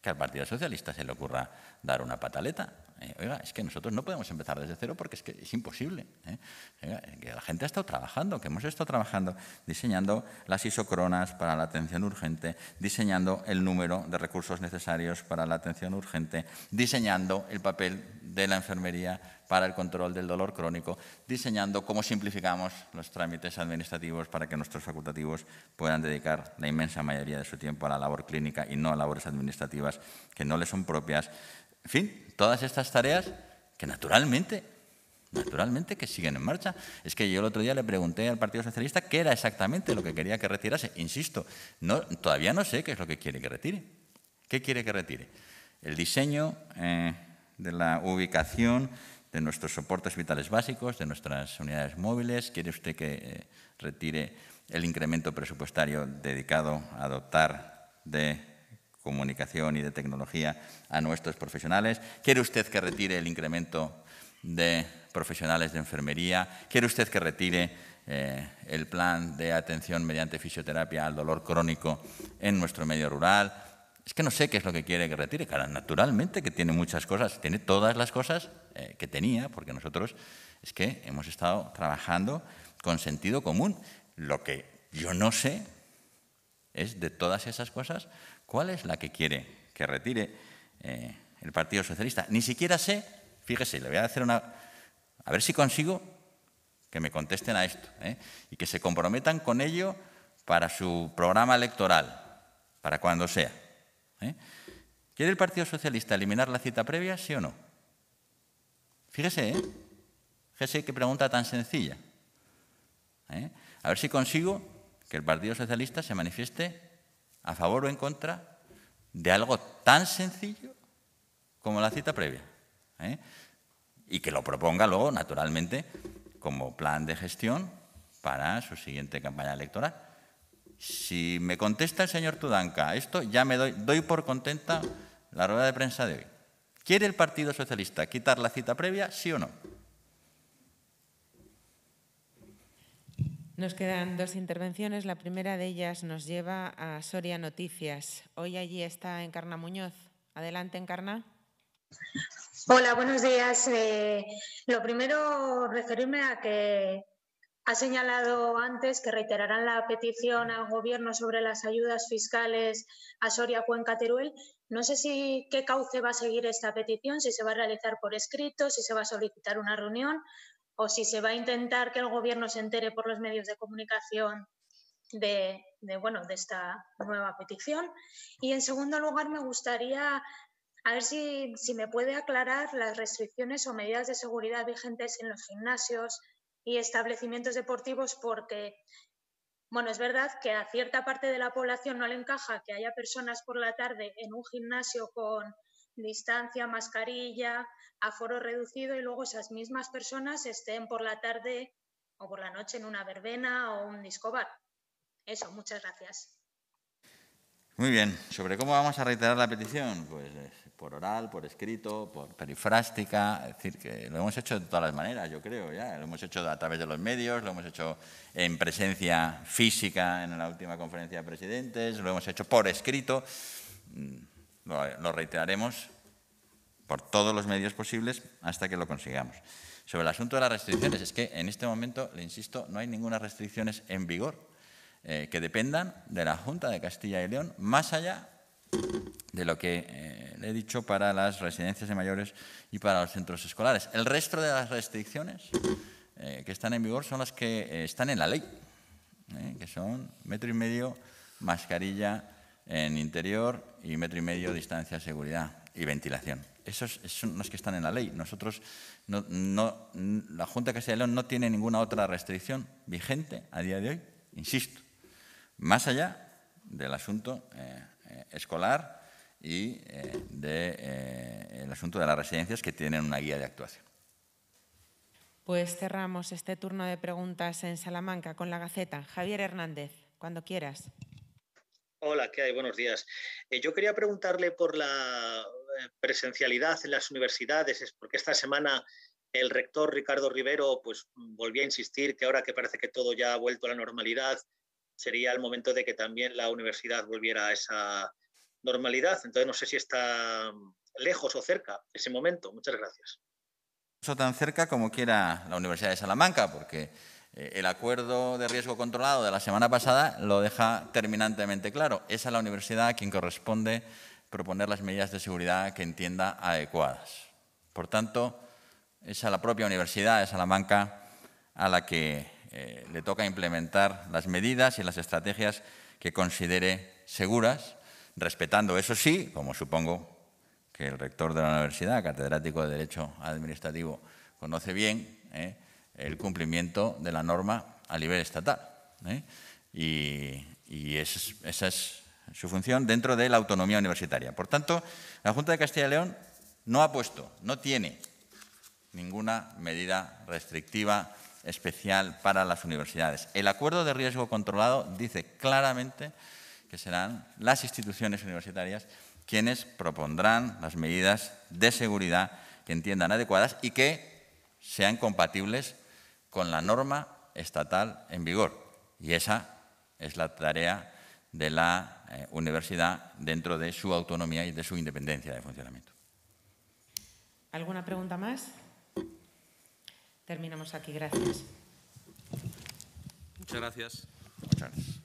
que al Partido Socialista se le ocurra dar una pataleta. Eh, oiga, es que nosotros no podemos empezar desde cero porque es que es imposible. ¿eh? que la gente ha estado trabajando, que hemos estado trabajando, diseñando las isocronas para la atención urgente, diseñando el número de recursos necesarios para la atención urgente, diseñando el papel de la enfermería para el control del dolor crónico, diseñando cómo simplificamos los trámites administrativos para que nuestros facultativos puedan dedicar la inmensa mayoría de su tiempo a la labor clínica y no a labores administrativas que no les son propias. En fin, todas estas tareas que naturalmente naturalmente que siguen en marcha. Es que yo el otro día le pregunté al Partido Socialista qué era exactamente lo que quería que retirase. Insisto, todavía no sé qué es lo que quiere que retire. ¿Qué quiere que retire? El diseño eh, de la ubicación, de nuestros soportes vitales básicos, de nuestras unidades móviles. ¿Quiere usted que eh, retire el incremento presupuestario dedicado a adoptar de comunicación y de tecnología a nuestros profesionales? ¿Quiere usted que retire el incremento de profesionales de enfermería? ¿Quiere usted que retire eh, el plan de atención mediante fisioterapia al dolor crónico en nuestro medio rural? Es que no sé qué es lo que quiere que retire. Claro, naturalmente que tiene muchas cosas, tiene todas las cosas eh, que tenía, porque nosotros es que hemos estado trabajando con sentido común. Lo que yo no sé es de todas esas cosas cuál es la que quiere que retire eh, el Partido Socialista. Ni siquiera sé, fíjese, le voy a hacer una... A ver si consigo que me contesten a esto ¿eh? y que se comprometan con ello para su programa electoral, para cuando sea. ¿Quiere el Partido Socialista eliminar la cita previa, sí o no? Fíjese, ¿eh? Fíjese qué pregunta tan sencilla. ¿eh? A ver si consigo que el Partido Socialista se manifieste a favor o en contra de algo tan sencillo como la cita previa. ¿eh? Y que lo proponga luego, naturalmente, como plan de gestión para su siguiente campaña electoral. Si me contesta el señor Tudanca esto, ya me doy por contenta la rueda de prensa de hoy. ¿Quiere el Partido Socialista quitar la cita previa, sí o no?
Nos quedan dos intervenciones. La primera de ellas nos lleva a Soria Noticias. Hoy allí está Encarna Muñoz. Adelante, Encarna.
Hola, buenos días. Eh, lo primero, referirme a que ha señalado antes que reiterarán la petición al Gobierno sobre las ayudas fiscales a Soria, Cuenca, Teruel. No sé si qué cauce va a seguir esta petición, si se va a realizar por escrito, si se va a solicitar una reunión o si se va a intentar que el gobierno se entere por los medios de comunicación de, bueno, de esta nueva petición. Y en segundo lugar, me gustaría a ver si, si, me puede aclarar las restricciones o medidas de seguridad vigentes en los gimnasios y establecimientos deportivos, porque bueno, es verdad que a cierta parte de la población no le encaja que haya personas por la tarde en un gimnasio con distancia, mascarilla, aforo reducido y luego esas mismas personas estén por la tarde o por la noche en una verbena o un discobar. Eso, muchas gracias.
Muy
bien, ¿sobre cómo vamos a reiterar la petición? Pues eh, por oral, por escrito, por perifrástica, es decir, que lo hemos hecho de todas las maneras, yo creo, ya. Lo hemos hecho a través de los medios, lo hemos hecho en presencia física en la última conferencia de presidentes, lo hemos hecho por escrito, mm, lo, reiteraremos por todos los medios posibles hasta que lo consigamos. Sobre el asunto de las restricciones, es que en este momento, le insisto, no hay ninguna restricciones en vigor eh, que dependan de la Junta de Castilla y León, más allá de lo que eh, le he dicho para las residencias de mayores y para los centros escolares. El resto de las restricciones eh, que están en vigor son las que eh, están en la ley, que son metro y medio mascarilla en interior y metro y medio distancia de seguridad y ventilación. Esos son los que están en la ley. Nosotros, la Junta de Castilla y León no tiene ninguna otra restricción vigente a día de hoy, insisto, más allá del asunto eh, escolar y eh, del eh, asunto de las residencias que tienen una guía de actuación.
Pues cerramos este turno de preguntas en Salamanca con la Gaceta. Javier Hernández, cuando quieras.
Hola, ¿qué hay? Buenos días. yo quería preguntarle por la presencialidad en las universidades, es porque esta semana el rector Ricardo Rivero pues, volvió a insistir que ahora que parece que todo ya ha vuelto a la normalidad, sería el momento de que también la universidad volviera a esa normalidad. Entonces, no sé si está mm, lejos o cerca ese momento. Muchas gracias.
Eso tan cerca como quiera la Universidad de Salamanca, porque eh, el acuerdo de riesgo controlado de la semana pasada lo deja terminantemente claro. Es a la universidad a quien corresponde proponer las medidas de seguridad que entienda adecuadas. Por tanto, es a la propia Universidad de Salamanca a la que eh, le toca implementar las medidas y las estrategias que considere seguras, respetando, eso sí, como supongo que el rector de la universidad, catedrático de Derecho Administrativo, conoce bien, eh, el cumplimiento de la norma a nivel estatal. Eh, y, esa es su función dentro de la autonomía universitaria. Por tanto, la Junta de Castilla y León no ha puesto, no tiene ninguna medida restrictiva especial para las universidades. El acuerdo de riesgo controlado dice claramente que serán las instituciones universitarias quienes propondrán las medidas de seguridad que entiendan adecuadas y que sean compatibles con la norma estatal en vigor. Y esa es la tarea de la eh, universidad dentro de su autonomía y de su independencia de funcionamiento.
¿Alguna pregunta más? Terminamos aquí. Gracias.
Muchas gracias.